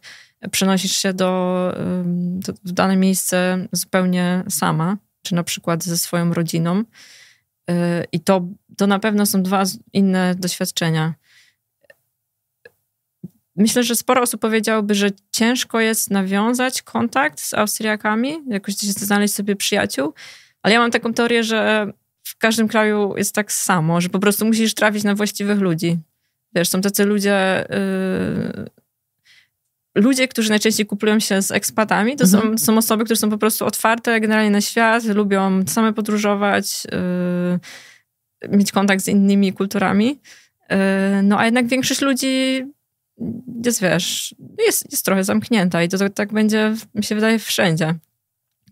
przenosisz się do, do w dane miejsce zupełnie sama, czy na przykład ze swoją rodziną. Y, I to, to na pewno są dwa inne doświadczenia. Myślę, że sporo osób powiedziałoby, że ciężko jest nawiązać kontakt z Austriakami, jakoś znaleźć sobie przyjaciół, ale ja mam taką teorię, że w każdym kraju jest tak samo, że po prostu musisz trafić na właściwych ludzi. Wiesz, są tacy ludzie, yy, ludzie, którzy najczęściej kupują się z ekspatami, to mhm. są, są, osoby, które są po prostu otwarte generalnie na świat, lubią same podróżować, yy, mieć kontakt z innymi kulturami. Yy, no a jednak większość ludzi jest, wiesz, jest, jest trochę zamknięta i to, tak, tak będzie, mi się wydaje, wszędzie. Okej,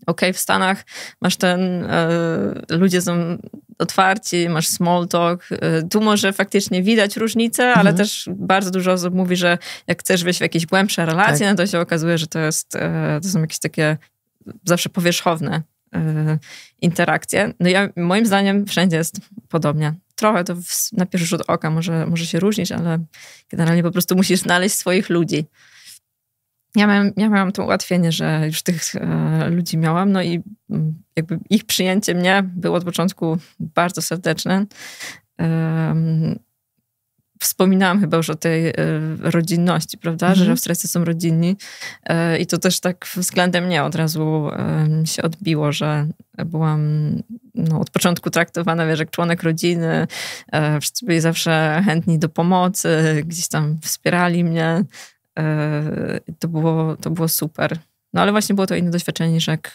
okay, w Stanach masz ten, e, ludzie są otwarci, masz small talk. E, tu może faktycznie widać różnice, mhm. ale też bardzo dużo osób mówi, że jak chcesz wejść w jakieś głębsze relacje, tak. no to się okazuje, że to, jest, e, to są jakieś takie zawsze powierzchowne interakcje. No ja, moim zdaniem wszędzie jest podobnie trochę to w, na pierwszy rzut oka może, może się różnić, ale generalnie po prostu musisz znaleźć swoich ludzi. Ja miałam, ja miałam to ułatwienie, że już tych e, ludzi miałam, no i mm, jakby ich przyjęcie mnie było od początku bardzo serdeczne. Um, wspominałam chyba już o tej e, rodzinności, prawda, mhm. że Austriacy są rodzinni e, i to też tak względem mnie od razu się odbiło, że byłam no, od początku traktowana wiesz, jak członek rodziny, e, wszyscy byli zawsze chętni do pomocy, gdzieś tam wspierali mnie, to było, to było super. No ale właśnie było to inne doświadczenie niż, jak,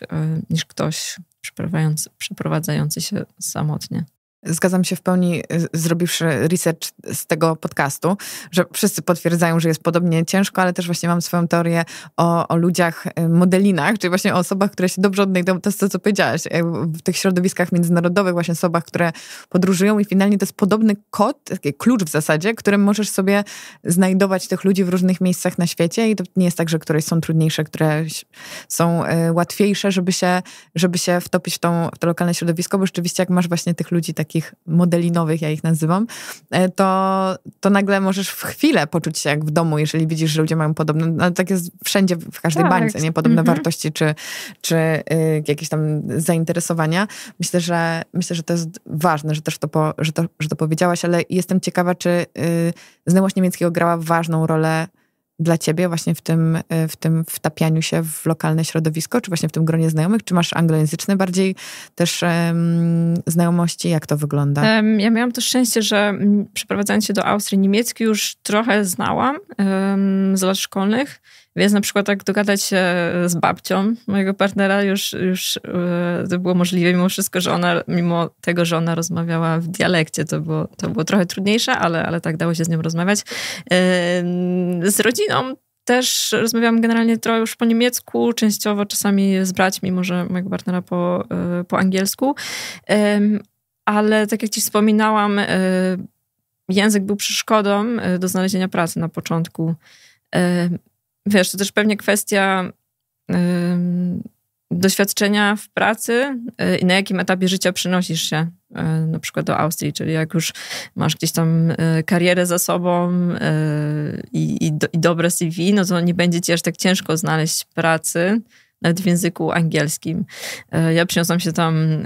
niż ktoś przeprowadzający, przeprowadzający się samotnie zgadzam się w pełni, y, zrobiwszy research z tego podcastu, że wszyscy potwierdzają, że jest podobnie ciężko, ale też właśnie mam swoją teorię o, o ludziach, y, modelinach, czyli właśnie o osobach, które się dobrze odnajdą, to jest to, co powiedziałaś, y, w tych środowiskach międzynarodowych, właśnie osobach, które podróżują i finalnie to jest podobny kod, taki klucz w zasadzie, którym możesz sobie znajdować tych ludzi w różnych miejscach na świecie i to nie jest tak, że któreś są trudniejsze, które są łatwiejsze, żeby się, żeby się wtopić w, tą, w to lokalne środowisko, bo rzeczywiście jak masz właśnie tych ludzi takich takich modelinowych, ja ich nazywam, e, to, to nagle możesz w chwilę poczuć się jak w domu, jeżeli widzisz, że ludzie mają podobne, no tak jest wszędzie, w każdej tak. bańce, nie? Podobne mhm. wartości czy, czy y, jakieś tam zainteresowania. Myślę, że myślę, że to jest ważne, że też to, po, że to, że to powiedziałaś, ale jestem ciekawa, czy y, znajomość niemieckiego grała ważną rolę dla ciebie właśnie w tym, e, w tym wtapianiu się w lokalne środowisko, czy właśnie w tym gronie znajomych? Czy masz anglojęzyczne bardziej też um, znajomości? Jak to wygląda? Ja miałam to szczęście, że mm, przeprowadzając się do Austrii, niemiecki już trochę znałam um, z lat szkolnych więc na przykład tak dogadać się e, z babcią mojego partnera już, już e, to było możliwe, mimo wszystko, że ona, mimo tego, że ona rozmawiała w dialekcie, to było, to było trochę trudniejsze, ale, ale tak dało się z nią rozmawiać. E, z rodziną też rozmawiałam generalnie trochę już po niemiecku, częściowo czasami z braćmi, może mojego partnera po, po angielsku. Ale tak jak ci wspominałam, język był przeszkodą do znalezienia pracy na początku wiesz, to też pewnie kwestia doświadczenia w pracy y, i na jakim etapie życia przenosisz się y, na przykład do Austrii, czyli jak już masz gdzieś tam y, karierę za sobą y, i, i, do, i dobre CV, no to nie będzie ci aż tak ciężko znaleźć pracy nawet w języku angielskim. E, ja przyniosłam się tam e,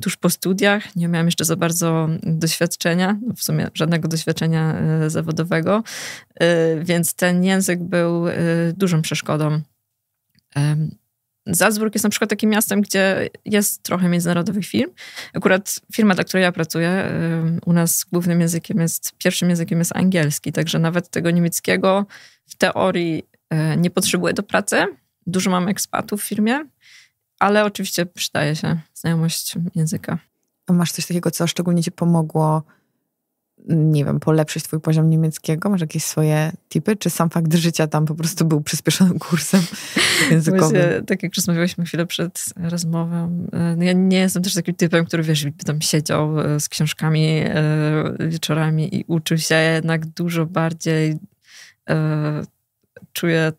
tuż po studiach, nie miałam jeszcze za bardzo doświadczenia, no w sumie żadnego doświadczenia e, zawodowego, więc ten język był dużą przeszkodą. Salzburg jest na przykład takim miastem, gdzie jest trochę międzynarodowych firm. Akurat firma, dla której ja pracuję, u nas głównym językiem jest, pierwszym językiem jest angielski, także nawet tego niemieckiego w teorii nie potrzebuję do pracy, Dużo mam ekspatów w firmie, ale oczywiście przydaje się znajomość języka. A masz coś takiego, co szczególnie ci pomogło, nie wiem, polepszyć twój poziom niemieckiego? Masz jakieś swoje tipy? Czy sam fakt życia tam po prostu był przyspieszonym kursem językowym? Właśnie, tak jak rozmawialiśmy chwilę przed rozmową, e, ja nie jestem też takim typem, który, wiesz, by tam siedział e, z książkami e, wieczorami i uczył się, ja jednak dużo bardziej czuję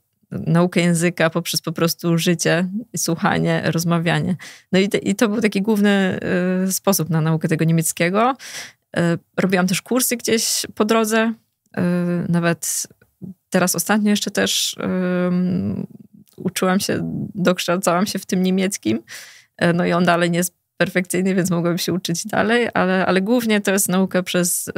naukę języka poprzez po prostu życie, słuchanie, rozmawianie. No i, te, i to był taki główny y, sposób na naukę tego niemieckiego. Y, robiłam też kursy gdzieś po drodze, y, nawet teraz ostatnio jeszcze też y, uczyłam się, dokształcałam się w tym niemieckim, y, no i on dalej nie jest perfekcyjny, więc mogłabym się uczyć dalej, ale, ale głównie to jest nauka przez y,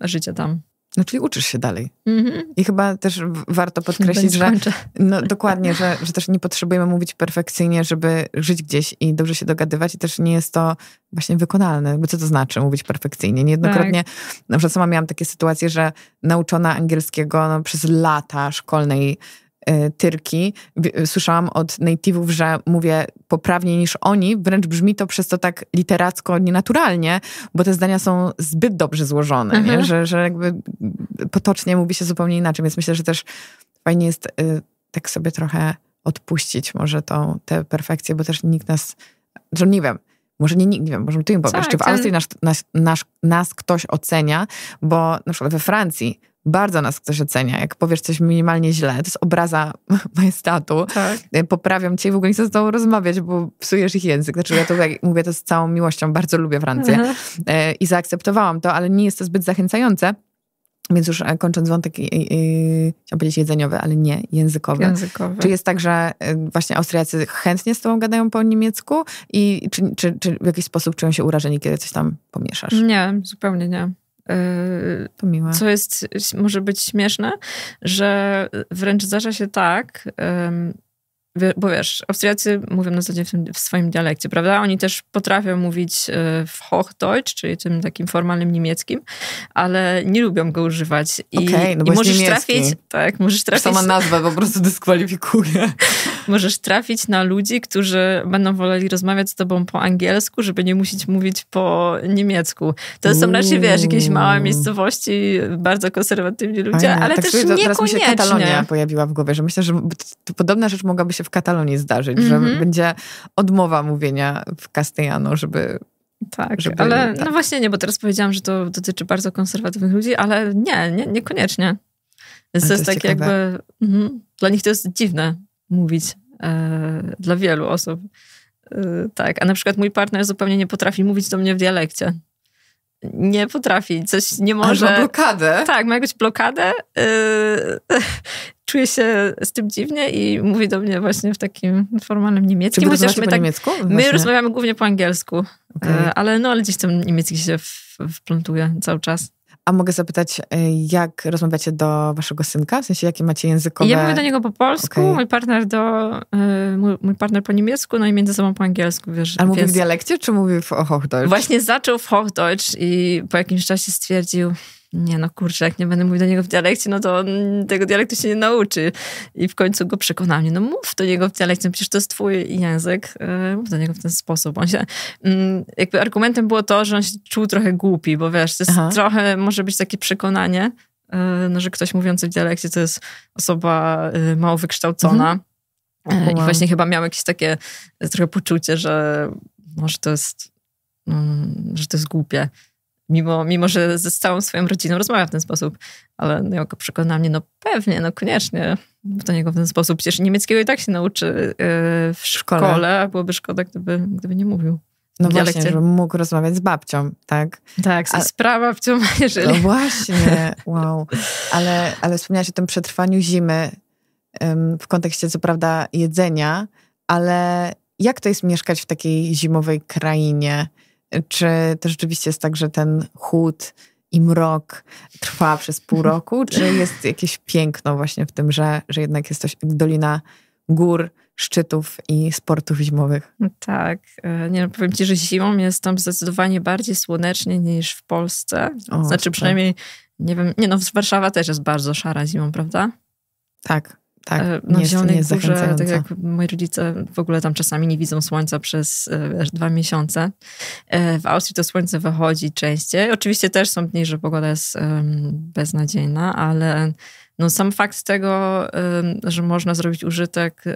życie tam. No, czyli uczysz się dalej. Mm-hmm. I chyba też warto podkreślić, że no, dokładnie, że, że też nie potrzebujemy mówić perfekcyjnie, żeby żyć gdzieś i dobrze się dogadywać, i też nie jest to właśnie wykonalne. Bo co to znaczy mówić perfekcyjnie? Niejednokrotnie, tak. na przykład sama miałam takie sytuacje, że nauczona angielskiego no, przez lata szkolnej E, tyrki. E, słyszałam od native'ów, że mówię poprawniej niż oni, wręcz brzmi to przez to tak literacko nienaturalnie, bo te zdania są zbyt dobrze złożone, mhm. nie? Że, że jakby potocznie mówi się zupełnie inaczej, więc myślę, że też fajnie jest e, tak sobie trochę odpuścić może tą, tę perfekcję, bo też nikt nas, że nie wiem, może nie nikt, nie wiem, może ty im powiesz, tak, czy w Austrii ten... nas, nas, nas ktoś ocenia, bo na przykład we Francji bardzo nas ktoś ocenia. Jak powiesz coś minimalnie źle, to jest obraza majestatu. Tak. Poprawiam cię i w ogóle nie chcę z tobą rozmawiać, bo psujesz ich język. Znaczy ja to jak mówię to z całą miłością, bardzo lubię Francję mhm. e, i zaakceptowałam to, ale nie jest to zbyt zachęcające. Więc już e, kończąc wątek, yy, yy, chciałam powiedzieć jedzeniowy, ale nie, językowy. językowy. Czy jest tak, że e, właśnie Austriacy chętnie z tobą gadają po niemiecku i czy, czy, czy w jakiś sposób czują się urażeni, kiedy coś tam pomieszasz? Nie, zupełnie nie. Y, to miłe. Co jest, może być śmieszne, że wręcz zdarza się tak, bo wiesz, Austriacy mówią na co dzień w, w swoim dialekcie, prawda? Oni też potrafią mówić e, w Hochdeutsch, czyli tym takim formalnym niemieckim, ale nie lubią go używać. I, okay, no i możesz niemiecki. trafić, tak, możesz trafić. Sama nazwa po prostu dyskwalifikuje. możesz trafić na ludzi, którzy będą woleli rozmawiać z tobą po angielsku, żeby nie musić mówić po niemiecku. To są raczej, wiesz, jakieś małe miejscowości, bardzo konserwatywni ludzie, Fajne. ale tak też sobie, niekoniecznie. Teraz mi się Katalonia pojawiła w głowie, że myślę, że podobna rzecz mogłaby się się w Katalonii zdarzyć, mm -hmm. że mhm. będzie odmowa mówienia w castellano, żeby tak, żeby, ale tak. no właśnie nie, bo teraz powiedziałam, że to dotyczy bardzo konserwatywnych ludzi, ale nie, nie niekoniecznie. Więc to jest, to jest tak ciekawe. jakby, mm, dla nich to jest dziwne mówić, e, dla wielu osób. E, tak, a na przykład mój partner zupełnie nie potrafi mówić do mnie w dialekcie nie potrafi, coś nie może. ma blokadę. Tak, ma jakąś blokadę. Yy, czuje się z tym dziwnie i mówi do mnie właśnie w takim formalnym niemieckim. Czy chociaż my, tak, niemiecku? my rozmawiamy głównie po angielsku, y, okay. yy, ale no ale gdzieś tam niemiecki się w, wplątuje cały czas. A mogę zapytać, y, jak rozmawiacie do waszego synka? W sensie, jakie macie językowe... Ja mówię do niego po polsku, okay. mój partner do... Y, mój, mój, partner po niemiecku, no i między sobą po angielsku, wiesz. Ale więc... w dialekcie, czy mówi w Hochdeutsch? Właśnie zaczął w Hochdeutsch i po jakimś czasie stwierdził nie no kurczę, jak nie będę mówił do niego w dialekcie, no to on tego dialektu się nie nauczy. I w końcu go przekonał mnie, no mów do niego w dialekcie, no przecież to jest twój język, e, mów do niego w ten sposób. On się, mm, jakby argumentem było to, że on się czuł trochę głupi, bo wiesz, to jest Aha. trochę, może być takie przekonanie, e, no, że ktoś mówiący w dialekcie to jest osoba e, mało wykształcona. Mhm. I właśnie chyba miał jakieś takie trochę poczucie, że może to jest, mm, że to jest głupie mimo, mimo że ze całą swoją rodziną rozmawia w ten sposób. Ale no, go przekonał mnie, no pewnie, no koniecznie do niego w ten sposób. Przecież niemieckiego i tak się nauczy yy, w szkole. szkole, a byłoby szkoda, gdyby, gdyby nie mówił. No dialekcie. właśnie, żebym mógł rozmawiać z babcią, tak? Tak, z, sprawa z jeżeli... No właśnie, wow. Ale, ale wspomniałaś o tym przetrwaniu zimy w kontekście, co prawda, jedzenia, ale jak to jest mieszkać w takiej zimowej krainie? Czy to rzeczywiście jest tak, że ten chód i mrok trwa przez pół roku, czy jest jakieś piękno właśnie w tym, że, że jednak jest to dolina gór, szczytów i sportów zimowych? Tak. E, nie no, powiem ci, że zimą jest tam zdecydowanie bardziej słonecznie niż w Polsce. O, znaczy super. przynajmniej, nie wiem, nie no, Warszawa też jest bardzo szara zimą, prawda? Tak tak, e, na nie, Zielonej nie Górze, tak jak moi rodzice w ogóle tam czasami nie widzą słońca przez wiesz, dwa miesiące. E, w Austrii to słońce wychodzi częściej. Oczywiście też są dni, że pogoda jest beznadziejna, ale no sam fakt tego, że można zrobić użytek e,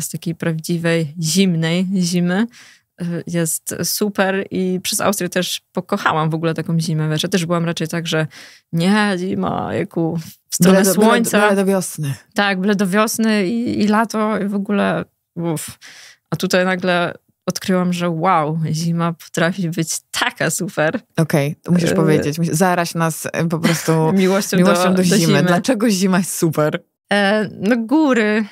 z takiej prawdziwej, zimnej zimy, Y, jest super i przez Austrię też pokochałam w ogóle taką zimę. Wiesz, ja też byłam raczej tak, że nie, zima, jaku, w stronę byle słońca. Byle, bledo wiosny. Tak, byle do wiosny i, i lato i w ogóle uff. A tutaj nagle odkryłam, że wow, zima potrafi być taka super. Okej, okay, musisz y, powiedzieć. Zaraź nas y, po prostu miłością, miłością do, do, do zimy. zimy. Dlaczego zima jest super? E, no góry,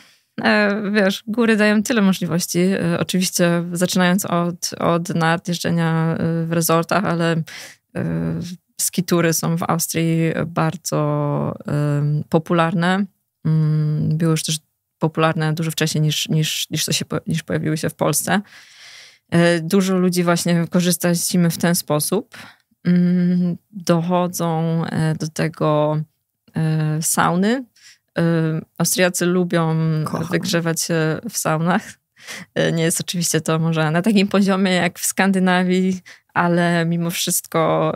E, wiesz, góry dają tyle możliwości. E, oczywiście zaczynając od, od nadjeżdżenia e, w rezortach, ale skitury są w Austrii bardzo popularne. Mm, były już też popularne dużo wcześniej niż, niż, niż, to się, niż pojawiły się w Polsce. Dużo ludzi właśnie korzysta z zimy w ten sposób. Mm, dochodzą do tego sauny, Y, Austriacy lubią Kocham. wygrzewać się w saunach. Y, nie jest oczywiście to może na takim poziomie jak w Skandynawii, ale mimo wszystko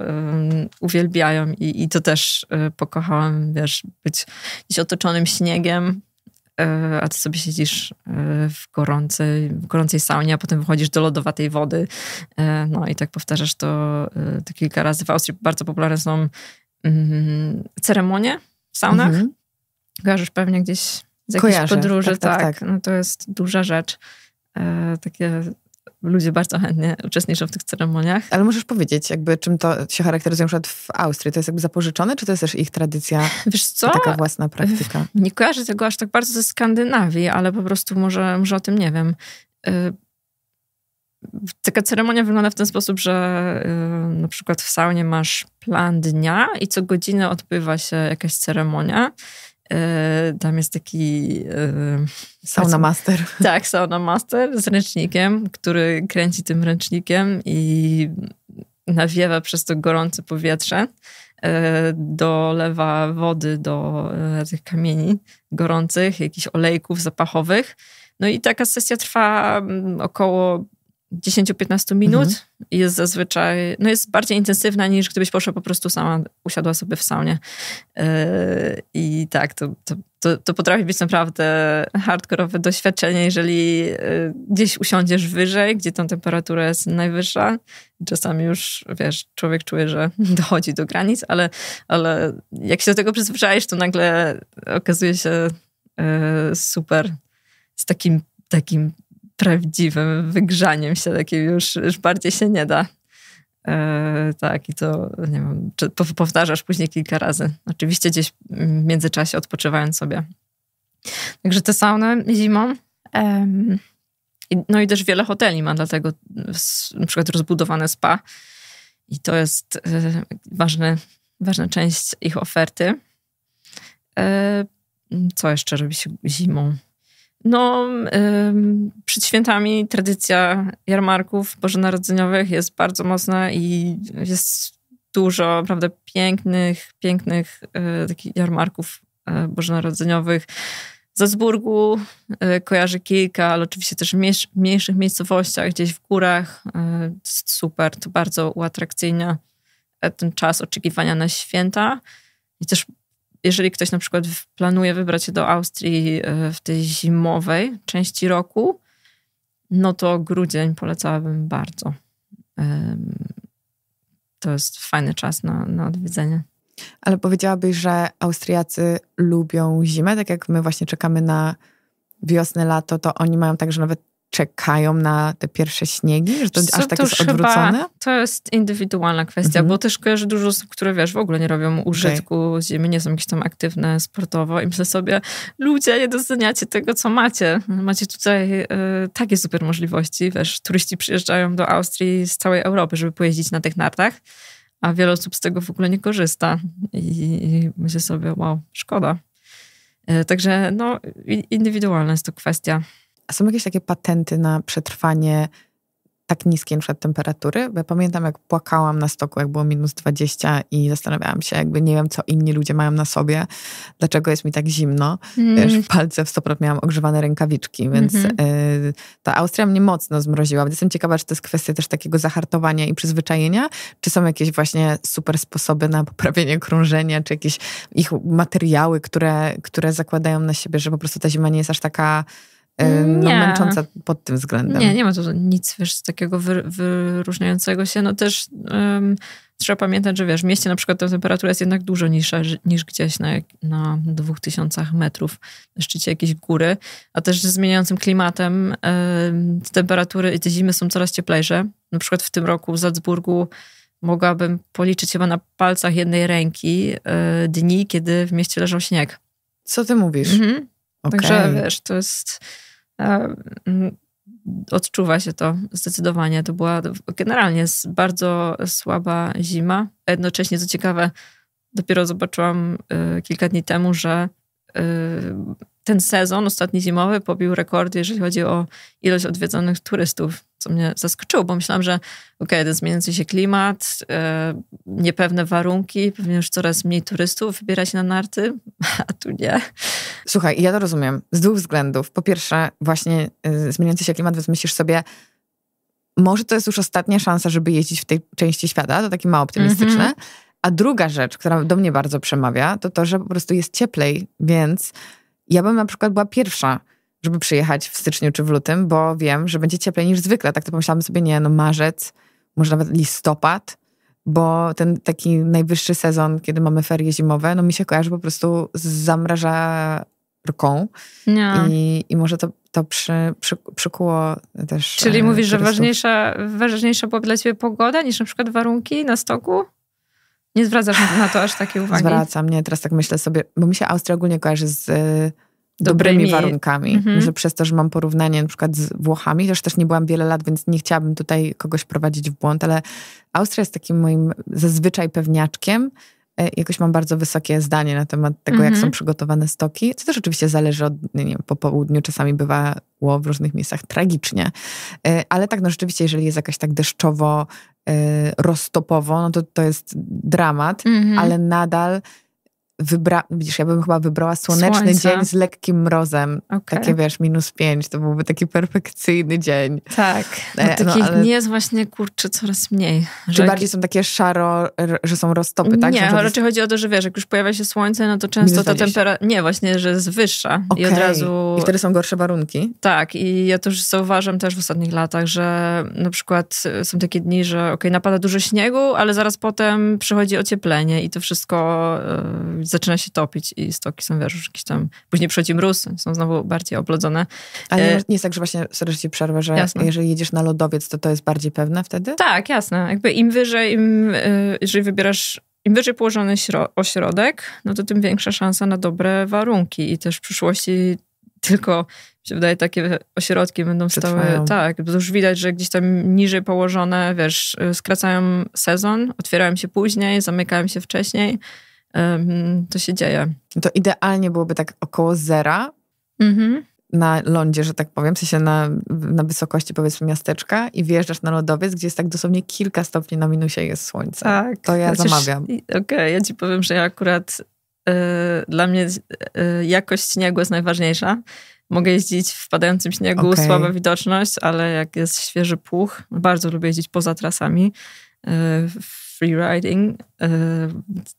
y, uwielbiają i, i to też pokochałam, pokochałem, wiesz, być gdzieś otoczonym śniegiem, a ty sobie siedzisz w gorącej, w gorącej saunie, a potem wychodzisz do lodowatej wody. No i tak powtarzasz to, to kilka razy. W Austrii bardzo popularne są mm, ceremonie w saunach. Mhm Kojarzysz pewnie gdzieś z jakiejś podróży, tak, tak, tak. tak, No to jest duża rzecz. E, takie ludzie bardzo chętnie uczestniczą w tych ceremoniach. Ale możesz powiedzieć, jakby czym to się charakteryzuje na przykład w Austrii? To jest jakby zapożyczone, czy to jest też ich tradycja? Wiesz co? Taka własna praktyka. E, nie kojarzę tego aż tak bardzo ze Skandynawii, ale po prostu może, może o tym nie wiem. E, taka ceremonia wygląda w ten sposób, że e, na przykład w saunie masz plan dnia i co godzinę odbywa się jakaś ceremonia. E, tam jest taki. E, sauna Master. Tak, Sauna Master z ręcznikiem, który kręci tym ręcznikiem i nawiewa przez to gorące powietrze. E, dolewa wody do tych kamieni gorących, jakichś olejków zapachowych. No i taka sesja trwa mm, około 10-15 minut mhm. jest zazwyczaj, no jest bardziej intensywna niż gdybyś poszła po prostu sama, usiadła sobie w saunie. Yy, I tak, to, to, to, to, potrafi być naprawdę hardkorowe doświadczenie, jeżeli yy, gdzieś usiądziesz wyżej, gdzie ta temperatura jest najwyższa. Czasami już, wiesz, człowiek czuje, że dochodzi do granic, ale, ale jak się do tego przyzwyczaisz, to nagle okazuje się yy, super z takim takim prawdziwym wygrzaniem się, takim już, już bardziej się nie da. E, tak, i to nie wiem, czy powtarzasz później kilka razy. Oczywiście gdzieś w międzyczasie odpoczywając sobie. Także te sauny zimą. no i też wiele hoteli ma dlatego na przykład rozbudowane spa. I to jest yy, ważna część ich oferty. E, co jeszcze robi się zimą? No, przed świętami tradycja jarmarków bożonarodzeniowych jest bardzo mocna i jest dużo, naprawdę pięknych, pięknych e, takich jarmarków e, bożonarodzeniowych. W Zasburgu e, kojarzy kilka, ale oczywiście też w mniejszych miejscowościach, gdzieś w górach. super, to bardzo uatrakcyjnia ten czas oczekiwania na święta. I też jeżeli ktoś na przykład planuje wybrać się do Austrii e, w tej zimowej części roku, no to grudzień polecałabym bardzo. To jest fajny czas na, na odwiedzenie. Ale powiedziałabyś, że Austriacy lubią zimę, tak jak my właśnie czekamy na wiosnę, lato, to oni mają także nawet czekają na te pierwsze śniegi? Że to Co, aż tak to jest odwrócone? to jest indywidualna kwestia, mhm. bo też kojarzę dużo osób, które wiesz, w ogóle nie robią użytku okay. nie są jakieś tam aktywne sportowo i myślę sobie, ludzie, nie doceniacie tego, co macie. Macie tutaj y, takie super możliwości, wiesz, turyści przyjeżdżają do Austrii z całej Europy, żeby pojeździć na tych nartach, a wiele osób z tego w ogóle nie korzysta i myślę sobie, wow, szkoda. Y, także no, indywidualna jest to kwestia. A są jakieś takie patenty na przetrwanie tak niskiej na temperatury? Bo ja pamiętam, jak płakałam na stoku, jak było minus 20 i zastanawiałam się, jakby nie wiem, co inni ludzie mają na sobie, dlaczego jest mi tak zimno. Mm. Wiesz, palce w 100% miałam ogrzewane rękawiczki, więc mm -hmm. y, ta Austria mnie mocno zmroziła. Jestem ciekawa, czy to jest kwestia też takiego zahartowania i przyzwyczajenia, czy są jakieś właśnie super sposoby na poprawienie krążenia, czy jakieś ich materiały, które, które zakładają na siebie, że po prostu ta zima nie jest aż taka E, no, nie. męcząca pod tym względem. Nie, nie ma tu nic wiesz, takiego wy, wyróżniającego się. No też um, trzeba pamiętać, że wiesz, w mieście na przykład ta temperatura jest jednak dużo niższa niż gdzieś na, na 2000 metrów na szczycie jakiejś góry, a też z zmieniającym klimatem um, temperatury i te zimy są coraz cieplejsze. Na przykład w tym roku w Salzburgu mogłabym policzyć chyba na palcach jednej ręki y, dni, kiedy w mieście leżał śnieg. Co ty mówisz? Mhm. Okay. Także wiesz, to jest. E, odczuwa się to zdecydowanie. To była generalnie bardzo słaba zima. Jednocześnie, co ciekawe, dopiero zobaczyłam e, kilka dni temu, że e, ten sezon ostatni zimowy pobił rekordy, jeżeli chodzi o ilość odwiedzonych turystów, co mnie zaskoczyło, bo myślałam, że okej, okay, zmieniający się klimat, e, niepewne warunki, pewnie już coraz mniej turystów wybiera się na narty, a tu nie. Słuchaj, ja to rozumiem z dwóch względów. Po pierwsze, właśnie e, zmieniający się klimat, więc myślisz sobie, może to jest już ostatnia szansa, żeby jeździć w tej części świata, to takie mało optymistyczne. Mm -hmm. A druga rzecz, która do mnie bardzo przemawia, to to, że po prostu jest cieplej, więc ja bym na przykład była pierwsza, żeby przyjechać w styczniu czy w lutym, bo wiem, że będzie cieplej niż zwykle. Tak to pomyślałam sobie, nie, no marzec, może nawet listopad, bo ten taki najwyższy sezon, kiedy mamy ferie zimowe, no mi się kojarzy po prostu z zamrażarką. No. I, I może to, to przy, przy, przykuło też. Czyli e, mówisz, turystów. że ważniejsza, ważniejsza była dla ciebie pogoda niż na przykład warunki na stoku? Nie zwracasz na to aż takiej uwagi? Zwracam, nie. Teraz tak myślę sobie, bo mi się Austria ogólnie kojarzy z e, dobrymi, dobrymi warunkami. Mhm. Że przez to, że mam porównanie na przykład z Włochami, też też nie byłam wiele lat, więc nie chciałabym tutaj kogoś prowadzić w błąd, ale Austria jest takim moim zazwyczaj pewniaczkiem, E, jakoś mam bardzo wysokie zdanie na temat tego, mm -hmm. jak są mhm. przygotowane stoki. To też oczywiście zależy od, nie wiem, po południu czasami bywało w różnych miejscach tragicznie. E, ale tak, no rzeczywiście, jeżeli jest jakaś tak deszczowo, e, roztopowo, no to to jest dramat, mm -hmm. ale nadal wybra... Widzisz, ja bym chyba wybrała słoneczny dzień z lekkim mrozem. Okay. Takie wiesz, minus pięć, to byłby taki perfekcyjny dzień. Tak, e, no, takich ale... dni jest właśnie, kurczę, coraz mniej. Że Czy bardziej są takie szaro, że są roztopy, tak? Nie, raczej jest... chodzi o to, że wiesz, jak już pojawia się słońce, no to często ta temperatura... Nie, właśnie, że jest wyższa okay. i od razu... I wtedy są gorsze warunki. Tak, i ja to już zauważam też w ostatnich latach, że na przykład e, są takie dni, że ok, napada dużo śniegu, ale zaraz potem przychodzi ocieplenie i to wszystko... Yy zaczyna się topić i stoki są, wiesz, już jakieś tam... Później przychodzi mróz, są znowu bardziej oblodzone. A nie, e, nie jest tak, że właśnie, sorry, że ci przerwę, że jasne. jeżeli jedziesz na lodowiec, to to jest bardziej pewne wtedy? Tak, jasne. Jakby im wyżej, im, e, jeżeli wybierasz im wyżej położony ośrodek, no to tym większa szansa na dobre warunki i też w przyszłości tylko się wydaje, takie ośrodki będą stały. Tak, bo już widać, że gdzieś tam niżej położone, wiesz, e, skracają sezon, otwierają się później, zamykają się wcześniej to się dzieje. To idealnie byłoby tak około zera mhm. na lądzie, że tak powiem, w sensie na, na wysokości powiedzmy miasteczka i wjeżdżasz na lodowiec, gdzie jest tak dosłownie kilka stopni na minusie jest słońce. Tak. To ja Chociaż, znaczy, zamawiam. Okej, okay, ja ci powiem, że ja akurat y, dla mnie y, jakość śniegu jest najważniejsza. Mogę jeździć w padającym śniegu, okay. słaba widoczność, ale jak jest świeży puch, bardzo lubię jeździć poza trasami. Y, freeriding e,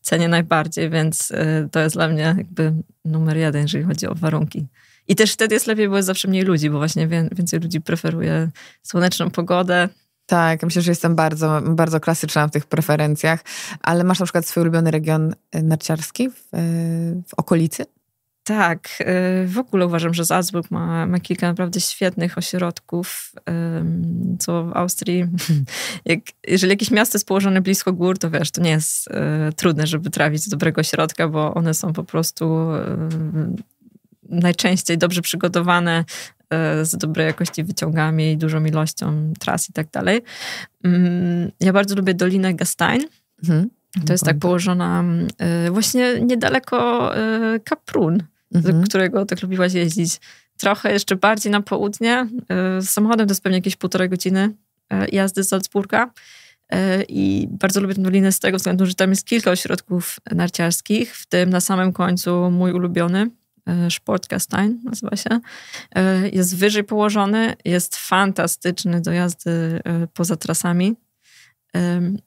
cenię najbardziej, więc e, to jest dla mnie jakby numer jeden, jeżeli chodzi o warunki. I też wtedy jest lepiej, bo jest zawsze mniej ludzi, bo właśnie więcej ludzi preferuje słoneczną pogodę, tak, myślę, że jestem bardzo, bardzo klasyczna w tych preferencjach, ale masz na przykład swój ulubiony region narciarski w, e, w okolicy? Tak, y, w ogóle uważam, że Salzburg ma, ma kilka naprawdę świetnych ośrodków, co w Austrii, jak, jeżeli jakieś miasto jest położone blisko gór, to wiesz, to nie jest y, trudne, żeby trafić do dobrego ośrodka, bo one są po prostu y, najczęściej dobrze przygotowane, z dobrej jakości wyciągami i dużą ilością tras i tak dalej. Mm, ja bardzo lubię Dolinę Gastein. Mhm. To jest tak położona właśnie niedaleko Kaprun mhm. którego tak lubiłaś jeździć. Trochę jeszcze bardziej na południe. Z y, samochodem to jest pewnie jakieś półtorej godziny y, jazdy z Salzburga. Y, I bardzo lubię tę dolinę z tego względu, że tam jest kilka ośrodków narciarskich, w tym na samym końcu mój ulubiony, Sportgastein nazywa się. Jest wyżej położony, jest fantastyczny do jazdy poza trasami,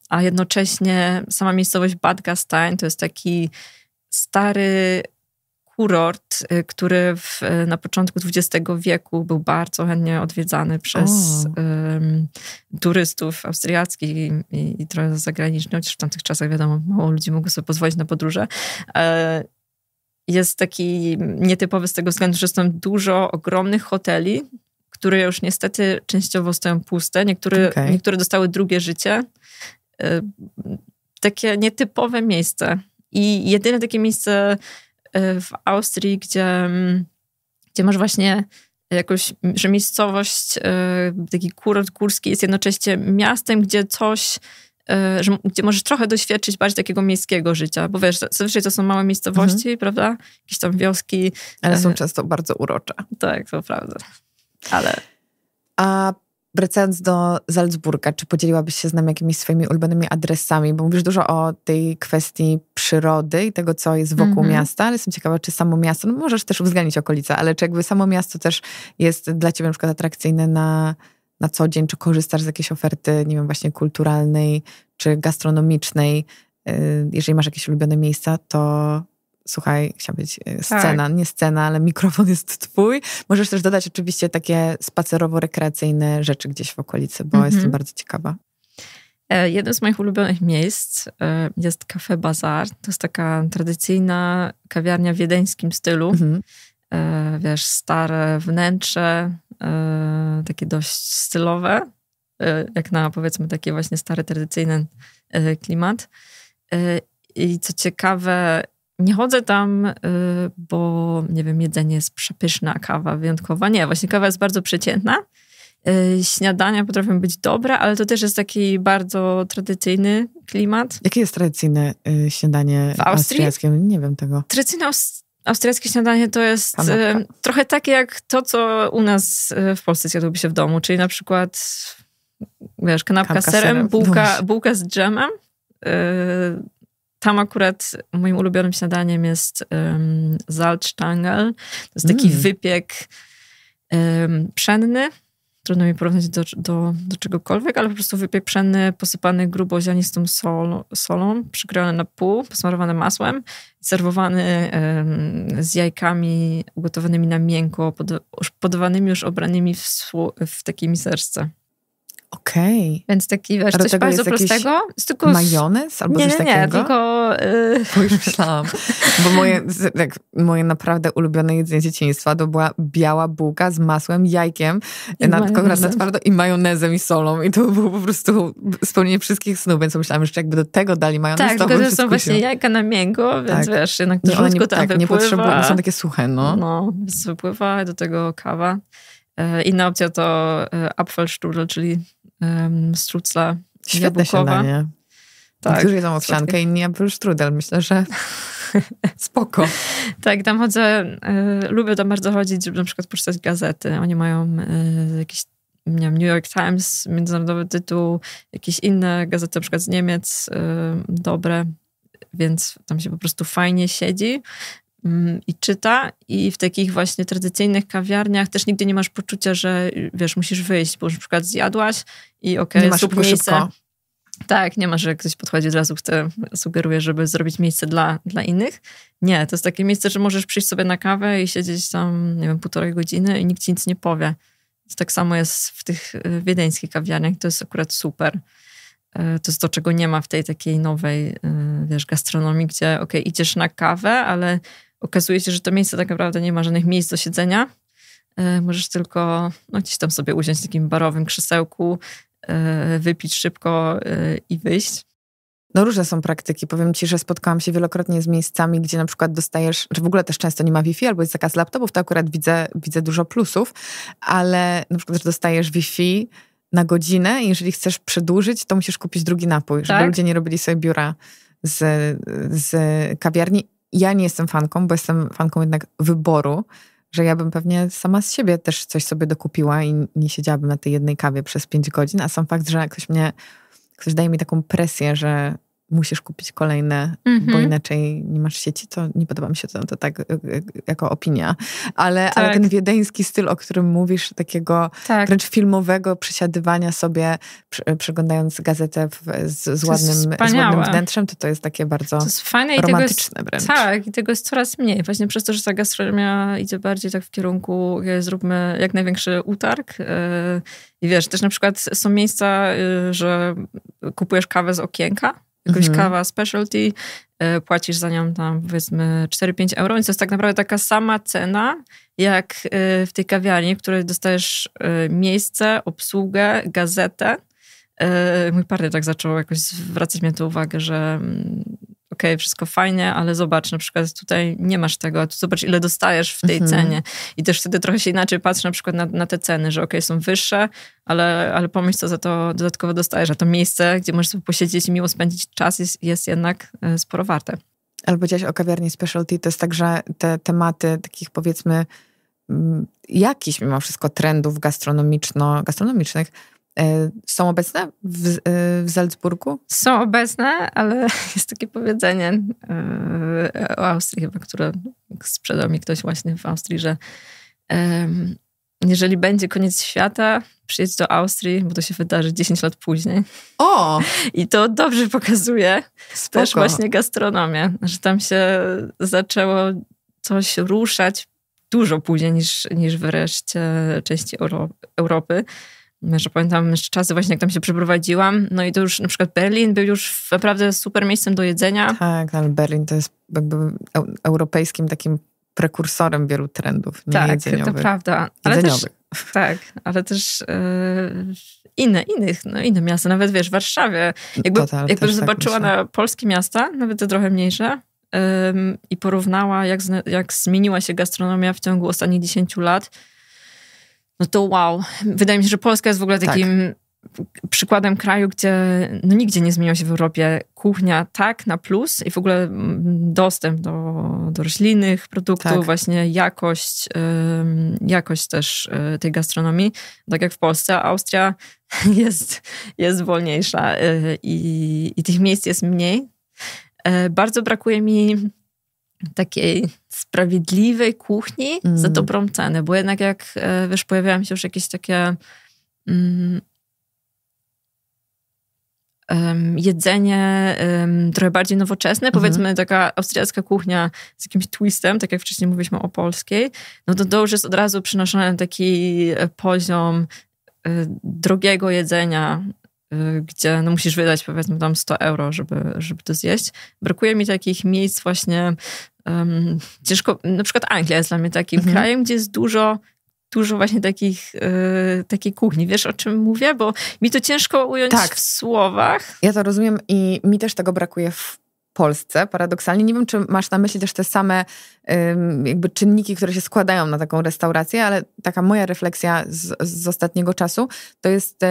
a jednocześnie sama miejscowość Bad Gastein to jest taki stary kurort, y, który w, y, na początku XX wieku był bardzo chętnie odwiedzany przez um, turystów austriackich i, i, trochę zagranicznych, chociaż w tamtych czasach wiadomo, mało ludzi mogło sobie pozwolić na podróże. E, jest taki nietypowy z tego względu, że jest tam dużo ogromnych hoteli, które już niestety częściowo stoją puste. Niektóry, okay. Niektóre dostały drugie życie. E, takie nietypowe miejsce. I jedyne takie miejsce w Austrii, gdzie, mm, gdzie masz właśnie jakoś, że miejscowość, y, taki kurort górski jest jednocześnie miastem, gdzie coś, y, że, gdzie możesz trochę doświadczyć bardziej takiego miejskiego życia, bo wiesz, zazwyczaj to są małe miejscowości, mhm. prawda? Jakieś tam wioski. Ale są e, często bardzo urocze. Tak, to prawda. Ale... A Wracając do Salzburga, czy podzieliłabyś się z nami jakimiś swoimi ulubionymi adresami? Bo mówisz dużo o tej kwestii przyrody i tego, co jest wokół mm -hmm. miasta, ale jestem ciekawa, czy samo miasto, no możesz też uwzględnić okolice, ale czy jakby samo miasto też jest dla ciebie na przykład atrakcyjne na, na co dzień, czy korzystasz z jakiejś oferty, nie wiem, właśnie kulturalnej czy gastronomicznej? Y, jeżeli masz jakieś ulubione miejsca, to słuchaj, chciała być e, tak. scena, tak. nie scena, ale mikrofon jest twój. Możesz też dodać oczywiście takie spacerowo-rekreacyjne rzeczy gdzieś w okolicy, bo mhm. jestem bardzo ciekawa. E, Jednym z moich ulubionych miejsc e, jest Café Bazar. To jest taka tradycyjna kawiarnia w wiedeńskim stylu. Mhm. Wiesz, stare wnętrze, takie dość stylowe, jak na powiedzmy taki właśnie stary, tradycyjny klimat. I co ciekawe, nie chodzę tam, y, bo nie wiem, jedzenie jest przepyszne, a kawa wyjątkowa. Nie, właśnie kawa jest bardzo przeciętna. Y, śniadania potrafią być dobre, ale to też jest taki bardzo tradycyjny klimat. Jakie jest tradycyjne y, śniadanie w Austrii? austriackie? No, nie wiem tego. Tradycyjne austriackie śniadanie to jest trochę takie jak to, co u nas w Polsce zjadłoby się w domu, czyli na przykład wiesz, kanapka, kanapka serem, serem, bułka, bułka z dżemem, tam akurat moim ulubionym śniadaniem jest um, To jest taki mm. wypiek um, pszenny. Trudno mi porównać do, do, do, czegokolwiek, ale po prostu wypiek pszenny posypany grubo ziarnistą sol, solą, przykrojony na pół, posmarowany masłem, serwowany um, z jajkami ugotowanymi na miękko, pod, podawanymi już obranymi w, w takiej miserce. Okej. Okay. Więc taki, wiesz, coś bardzo prostego. Tylko majonez albo nie, coś nie, nie, Nie, tylko... Yy... Bo już myślałam. Bo moje, tak, moje naprawdę ulubione jedzenie dzieciństwa to była biała bułka z masłem, jajkiem, I na, na twardo i majonezem i solą. I to było po prostu spełnienie wszystkich snów, więc myślałam, że jakby do tego dali majonez, tak, to tylko to są właśnie jajka na miękko, więc tak. wiesz, jednak to nie, tam tak, wypływa. Nie, potrzebują, są takie suche, no. No, więc wypływa do tego kawa. Y, inna opcja to y, Apfelstrudel, czyli um, sztucla Świetne jabłkowa. Śniadanie. Tak. Niektórzy jedzą owsiankę, inni trudel. Myślę, że spoko. tak, tam chodzę, y, lubię tam bardzo chodzić, żeby na przykład poczytać gazety. Oni mają y, jakieś nie wiem, New York Times, międzynarodowy tytuł, jakieś inne gazety, na przykład z Niemiec, y, dobre, więc tam się po prostu fajnie siedzi. Mm, i czyta i w takich właśnie tradycyjnych kawiarniach też nigdy nie masz poczucia, że wiesz, musisz wyjść, bo już na przykład zjadłaś i okej, okay, nie masz miejsce. Tak, nie ma, że ktoś podchodzi od razu, chce, sugeruje, żeby zrobić miejsce dla, dla innych. Nie, to jest takie miejsce, że możesz przyjść sobie na kawę i siedzieć tam, nie wiem, półtorej godziny i nikt ci nic nie powie. To tak samo jest w tych wiedeńskich kawiarniach, to jest akurat super. E, to jest to, czego nie ma w tej takiej nowej, e, wiesz, gastronomii, gdzie ok, idziesz na kawę, ale okazuje się, że to miejsce tak naprawdę nie ma żadnych miejsc do siedzenia. E, możesz tylko no, gdzieś tam sobie usiąść w takim barowym krzesełku, e, wypić szybko e, i wyjść. No różne są praktyki. Powiem ci, że spotkałam się wielokrotnie z miejscami, gdzie na przykład dostajesz, że w ogóle też często nie ma Wi-Fi albo jest zakaz laptopów, to akurat widzę, widzę dużo plusów, ale na przykład, że dostajesz Wi-Fi na godzinę i jeżeli chcesz przedłużyć, to musisz kupić drugi napój, tak? żeby ludzie nie robili sobie biura z, z kawiarni ja nie jestem fanką, bo jestem fanką jednak wyboru, że ja bym pewnie sama z siebie też coś sobie dokupiła i nie siedziałabym na tej jednej kawie przez pięć godzin, a sam fakt, że ktoś mnie, ktoś daje mi taką presję, że musisz kupić kolejne, mm -hmm. bo mhm. inaczej nie masz sieci, to nie podoba mi się to, to tak y, y, jako opinia. Ale, tak. ale ten wiedeński styl, o którym mówisz, takiego tak. wręcz filmowego przesiadywania sobie, przeglądając gazetę w, z, z, ładnym, z ładnym wnętrzem, to to jest takie bardzo to jest fajne romantyczne i tego jest, Tak, i tego jest coraz mniej. Właśnie przez to, że ta gastronomia idzie bardziej tak w kierunku e, zróbmy jak największy utarg, e, i wiesz, też na przykład są miejsca, e, że kupujesz kawę z okienka, Jakoś mhm. kawa specialty, e, płacisz za nią tam powiedzmy 4-5 euro, więc to jest tak naprawdę taka sama cena, jak e, w tej kawiarni, w której dostajesz e, miejsce, obsługę, gazetę. Mój partner tak zaczął jakoś zwracać mi na to uwagę, że mm, okej, okay, wszystko fajnie, ale zobacz, na przykład tutaj nie masz tego, a tu zobacz ile dostajesz w tej mhm. cenie. I też wtedy trochę się inaczej patrzy na przykład na, na te ceny, że okej, okay, są wyższe, ale, ale pomyśl, co za to dodatkowo dostajesz. A to miejsce, gdzie możesz sobie posiedzieć i miło spędzić czas, jest, jest jednak e, sporo warte. Albo gdzieś o kawiarni specialty, to jest także te tematy takich powiedzmy mm, jakichś mimo wszystko trendów gastronomiczno-gastronomicznych, E, są obecne w, e, w Salzburgu? Są obecne, ale jest takie powiedzenie e, o Austrii chyba, które sprzedał mi ktoś właśnie w Austrii, że jeżeli będzie koniec świata, przyjedź do Austrii, bo to się wydarzy 10 lat później. O! I to dobrze pokazuje Spoko. też właśnie gastronomię, że tam się zaczęło coś ruszać dużo później niż, niż wreszcie części Europy że pamiętam jeszcze czasy właśnie, jak tam się przeprowadziłam, no i to już na przykład Berlin był już naprawdę super miejscem do jedzenia. Tak, ale Berlin to jest jakby europejskim takim prekursorem wielu trendów tak, to prawda. Ale Też, tak, ale też yy, inne, innych, no inne miasta, nawet wiesz, w Warszawie. Jakby, Total, jakby tak zobaczyła na polskie miasta, nawet te trochę mniejsze, yy, i porównała, jak, jak zmieniła się gastronomia w ciągu ostatnich 10 lat, no to wow. Wydaje mi się, że Polska jest w ogóle tak. takim tak. przykładem kraju, gdzie no nigdzie nie zmieniła się w Europie kuchnia tak na plus i w ogóle mm, dostęp do, do roślinnych produktów, tak. właśnie jakość, jakość też y, tej gastronomii. Tak jak w Polsce, Austria jest, jest wolniejsza y, i, i tych miejsc jest mniej. E, bardzo brakuje mi takiej sprawiedliwej kuchni mm. za dobrą cenę, bo jednak jak, e, wiesz, pojawiają się już jakieś takie mm, um, jedzenie um, trochę bardziej nowoczesne, mhm. powiedzmy taka austriacka kuchnia z jakimś twistem, tak jak wcześniej mówiliśmy o polskiej, no to to już jest od razu przynoszone taki e, poziom e, drogiego jedzenia, Y, gdzie no, musisz wydać powiedzmy tam 100 euro, żeby, żeby to zjeść. Brakuje mi takich miejsc właśnie, um, ciężko, na przykład Anglia jest dla mnie takim mhm. krajem, gdzie jest dużo dużo właśnie takich, yy, takiej kuchni. Wiesz, o czym mówię? Bo mi to ciężko ująć tak. w słowach. Ja to rozumiem i mi też tego brakuje w Polsce, paradoksalnie. Nie wiem, czy masz na myśli też te same jakby czynniki, które się składają na taką restaurację, ale taka moja refleksja z, z ostatniego czasu to jest y,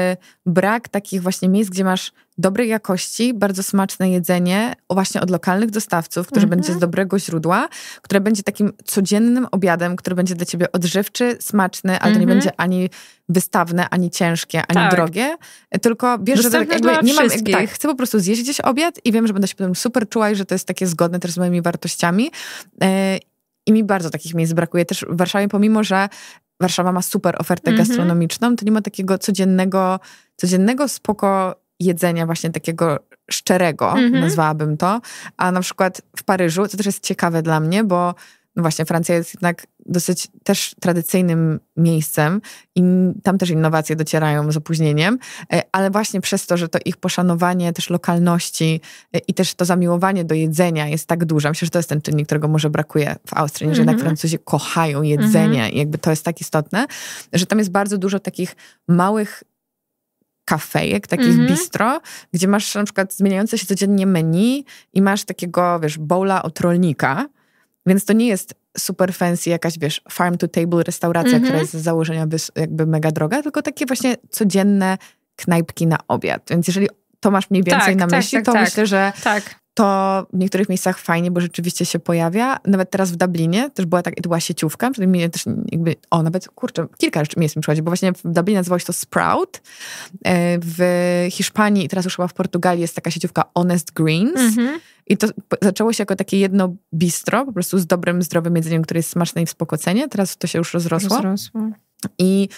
brak takich właśnie miejsc, gdzie masz dobrej jakości, bardzo smaczne jedzenie właśnie od lokalnych dostawców, które mhm. będzie z dobrego źródła, które będzie takim codziennym obiadem, który będzie dla ciebie odżywczy, smaczny, ale to nie mhm. będzie ani wystawne, ani ciężkie, ani tak. drogie, tylko wiesz, że tak, jakby nie mam, jakby, tak, chcę po prostu zjeść gdzieś obiad i wiem, że będę się potem super czuła i że to jest takie zgodne też z moimi wartościami. E, I mi bardzo takich miejsc brakuje też w Warszawie, pomimo, że Warszawa ma super ofertę mhm. gastronomiczną, to nie ma takiego codziennego, codziennego spoko jedzenia właśnie takiego szczerego, mm -hmm. nazwałabym to. A na przykład w Paryżu, to też jest ciekawe dla mnie, bo no właśnie Francja jest jednak dosyć też tradycyjnym miejscem i tam też innowacje docierają z opóźnieniem, e, ale właśnie przez to, że to ich poszanowanie też lokalności e, i też to zamiłowanie do jedzenia jest tak duże. Myślę, że to jest ten czynnik, którego może brakuje w Austrii, mm -hmm. że jednak mhm. Francuzi kochają jedzenie mm -hmm. i jakby to jest tak istotne, że tam jest bardzo dużo takich małych kafejek, takich mm -hmm. bistro, gdzie masz na przykład zmieniające się codziennie menu i masz takiego, wiesz, bowla od rolnika, więc to nie jest super fancy jakaś, wiesz, farm to table restauracja, mm -hmm. która mhm. jest z założenia jakby mega droga, tylko takie właśnie codzienne knajpki na obiad. Więc jeżeli to masz mniej więcej tak, na tak, myśli, tak, tak, to myślę, że tak to w niektórych miejscach fajnie, bo rzeczywiście się pojawia. Nawet teraz w Dublinie też była, tak, to była sieciówka, przynajmniej też jakby, o nawet, kurczę, kilka rzeczy miejsc mi przychodzi, bo właśnie w Dublinie nazywało się to Sprout. E, w Hiszpanii i teraz już chyba w Portugalii jest taka sieciówka Honest Greens. Mhm. I to zaczęło się jako takie jedno bistro, po prostu z dobrym, zdrowym jedzeniem, które jest smaczne i wspokocenie. Teraz to się już rozrosło. Rozrosło. I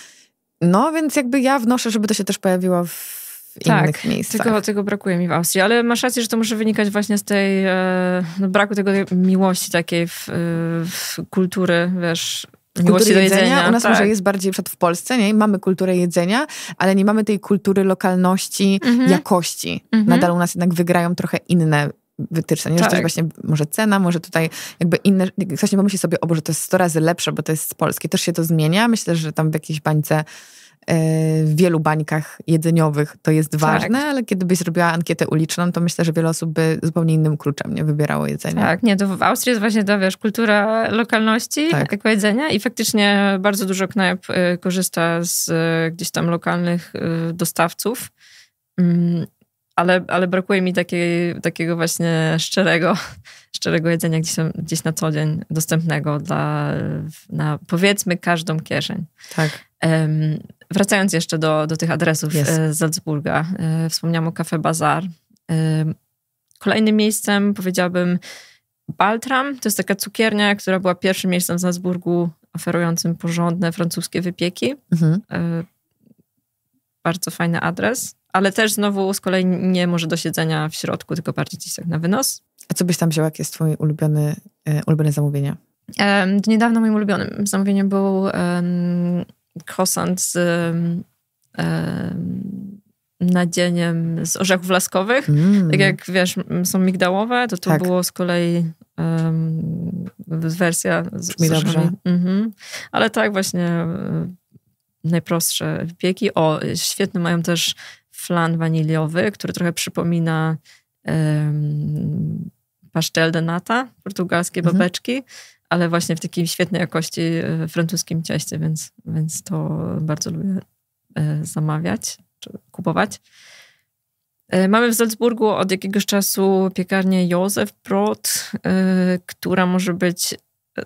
no, więc jakby ja wnoszę, żeby to się też pojawiło w tak, innych miejscach. Tylko tego brakuje mi w Austrii, ale masz rację, że to może wynikać właśnie z tej e, no, braku tego miłości takiej w, e, w kultury, wiesz, kultury jedzenia. jedzenia. U nas tak. może jest bardziej przed w Polsce, nie? Mamy kulturę jedzenia, ale nie mamy tej kultury lokalności, mm -hmm. jakości. Mm -hmm. Nadal u nas jednak wygrają trochę inne wytyczne. Nie, tak. że to jest właśnie może cena, może tutaj jakby inne... Ktoś nie pomyśli sobie, o Boże, to jest 100 razy lepsze, bo to jest z Polski. Też się to zmienia. Myślę, że tam w jakiejś bańce E, w wielu bańkach jedzeniowych to jest tak. ważne, tak. ale kiedy byś zrobiła ankietę uliczną, to myślę, że wiele osób by zupełnie innym kluczem nie wybierało jedzenia. Tak, nie, to w Austrii jest właśnie to, wiesz, kultura lokalności, tak. jako jedzenia i faktycznie bardzo dużo knajp y, korzysta z y, gdzieś tam lokalnych y, dostawców. Mm, ale, ale brakuje mi takiej, takiego właśnie szczerego, szczerego jedzenia gdzieś, gdzieś na co dzień dostępnego dla, na powiedzmy każdą kieszeń. Tak. Wracając jeszcze do, do tych adresów yes. E, z Salzburga, e, wspomniałam o Cafe Bazar. E, kolejnym miejscem powiedziałabym Baltram. To jest taka cukiernia, która była pierwszym miejscem w Salzburgu oferującym porządne francuskie wypieki. Mhm. Bardzo fajny adres, ale też znowu z kolei nie może do siedzenia w środku, tylko bardziej gdzieś tak na wynos. A co byś tam wziął, jakie jest twoje ulubione, ulubione zamówienie? Niedawno moim ulubionym zamówieniem był krosant z nadzieniem z orzechów laskowych. Mm. Tak jak wiesz, są migdałowe, to to tak. było z kolei um, wersja z, z dobrze. Mhm. Ale tak właśnie e, najprostsze pieki. O, świetny mają też flan waniliowy, który trochę przypomina um, pastel de nata, portugalskie mhm. babeczki. Mm ale właśnie w takiej świetnej jakości e, francuskim cieście, więc, więc to bardzo lubię e, zamawiać czy kupować. E, mamy w Salzburgu od jakiegoś czasu piekarnię Józef Brot, która może być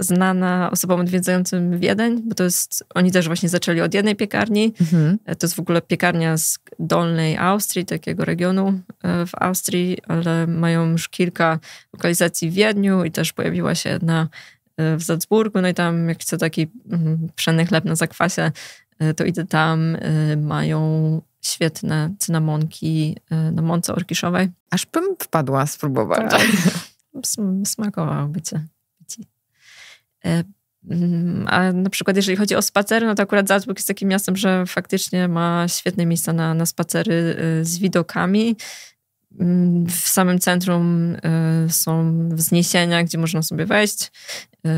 znana osobom odwiedzającym Wiedeń, bo to jest, oni też właśnie zaczęli od jednej piekarni. Mhm. To jest w ogóle piekarnia z Dolnej Austrii, takiego regionu w Austrii, ale mają już kilka lokalizacji w Wiedniu i też pojawiła się na Y, w Salzburgu, no i tam jak chcę taki mhm, pszenny chleb na zakwasie, y, to idę tam, y, mają świetne cynamonki na mące orkiszowej. Aż bym wpadła spróbować. Tak. Smakowałoby cię. Mm, a na przykład jeżeli chodzi o spacery, no to akurat Salzburg jest takim miastem, że faktycznie ma świetne miejsca na, na spacery z widokami. W samym centrum y, są wzniesienia, gdzie można sobie wejść y,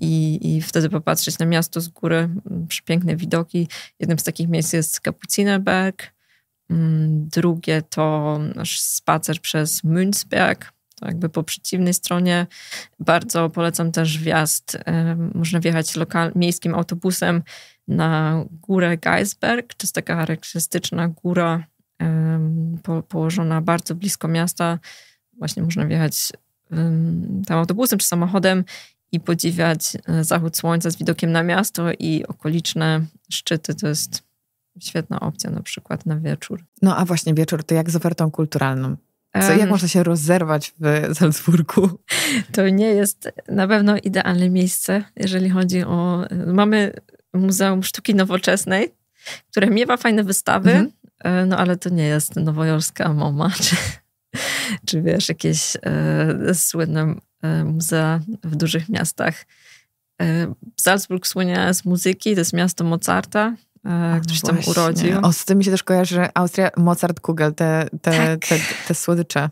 i, i wtedy popatrzeć na miasto z góry, przepiękne widoki. Jednym z takich miejsc jest Kapucinerberg, mm, drugie to nasz spacer przez Münzberg, to tak jakby po przeciwnej stronie. Bardzo polecam też wjazd, y, można wjechać lokal, miejskim autobusem na górę Geisberg, to jest taka charakterystyczna góra położona bardzo blisko miasta. Właśnie można wjechać tam autobusem czy samochodem i podziwiać e, zachód słońca z widokiem na miasto i okoliczne szczyty. To jest świetna opcja na przykład na wieczór. No a właśnie wieczór to jak z ofertą kulturalną? Co, jak można się rozerwać w Salzburgu? To nie jest na pewno idealne miejsce, jeżeli chodzi o. E, mamy Muzeum Sztuki Nowoczesnej, które miewa fajne wystawy. Mhm. E, no ale to nie jest nowojorska MoMA, czy, czy wiesz, jakieś e, słynne e, muzea w dużych miastach. E, Salzburg słynie z muzyki, to jest miasto Mozarta, e, który się no tam urodził. O, z tym mi się też kojarzy Austria, Mozart, Kugel, te, te, tak. te, te, te słodycze.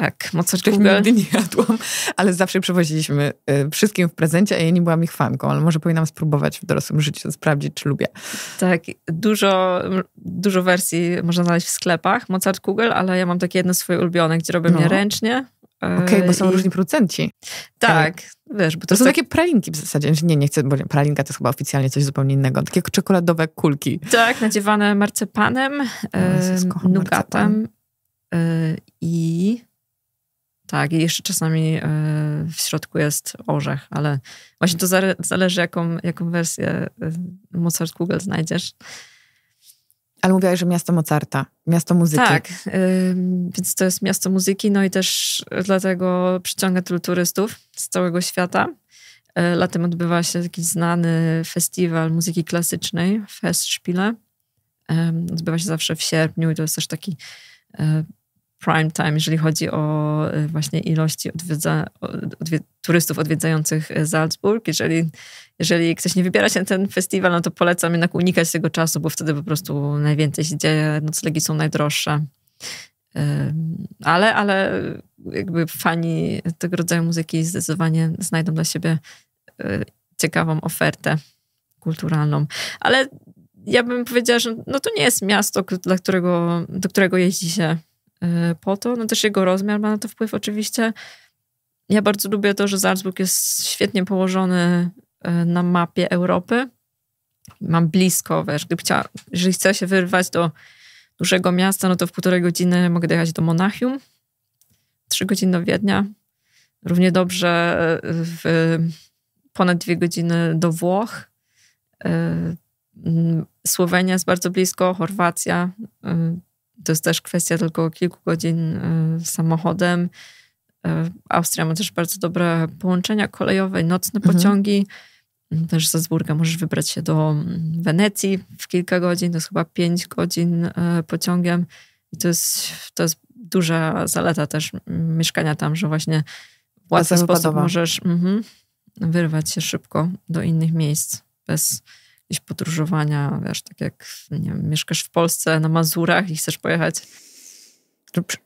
Tak, mococzków Czubel. nigdy nie jadłam, ale zawsze przywoziliśmy y, wszystkim w prezencie, a ja nie byłam ich fanką, ale może powinnam spróbować w dorosłym życiu, sprawdzić, czy lubię. Tak, dużo, dużo wersji można znaleźć w sklepach Mozart Kugel, ale ja mam takie jedno swoje ulubione, gdzie robię no. je ręcznie. E, Okej, okay, bo są i... różni producenci. Tak, tak, wiesz, bo to, to są tak... takie pralinki w zasadzie. Nie, nie chcę, bo pralinka to jest chyba oficjalnie coś zupełnie innego. Takie czekoladowe kulki. Tak, nadziewane marcepanem, Jezus, e, nugatem marcepan. E, i tak, i jeszcze czasami e, w środku jest orzech, ale właśnie to zależy, jaką, jaką wersję e, Mozart Google znajdziesz. Ale mówiłaś, że miasto Mozarta, miasto muzyki. Tak, e, więc to jest miasto muzyki, no i też dlatego przyciąga tylu turystów z całego świata. Latem odbywa się taki znany festiwal muzyki klasycznej, Festspiele. Odbywa się zawsze w sierpniu i to jest też taki prime time, jeżeli chodzi o e, właśnie ilości odwiedza, odwied, turystów odwiedzających e, Salzburg. Jeżeli, jeżeli ktoś nie wybiera się na ten festiwal, no to polecam jednak unikać tego czasu, bo wtedy po prostu najwięcej się dzieje, noclegi są najdroższe. Ale, ale jakby fani tego rodzaju muzyki zdecydowanie znajdą dla siebie e, ciekawą ofertę kulturalną. Ale ja bym powiedziała, że no to nie jest miasto, dla którego, do którego jeździ się Y, po to. No też jego rozmiar ma na to wpływ oczywiście. Ja bardzo lubię to, że Salzburg jest świetnie położony y, na mapie Europy. Mam blisko, wiesz, gdyby chciała, jeżeli chcę się wyrwać do dużego miasta, no to w półtorej godziny mogę dojechać do Monachium, trzy godziny do Wiednia, równie dobrze y, w ponad dwie godziny do Włoch. Słowenia jest bardzo blisko, Chorwacja, to jest też kwestia tylko kilku godzin e, samochodem. E, Austria ma też bardzo dobre połączenia kolejowe, nocne mhm. pociągi. Też z Zburga możesz wybrać się do Wenecji w kilka godzin, to jest chyba 5 godzin e, pociągiem. I to jest, to jest duża zaleta też mieszkania tam, że właśnie w łatwy sposób możesz mm, wyrwać się szybko do innych miejsc bez jakieś podróżowania, wiesz, tak jak nie wiem, mieszkasz w Polsce na Mazurach i chcesz pojechać.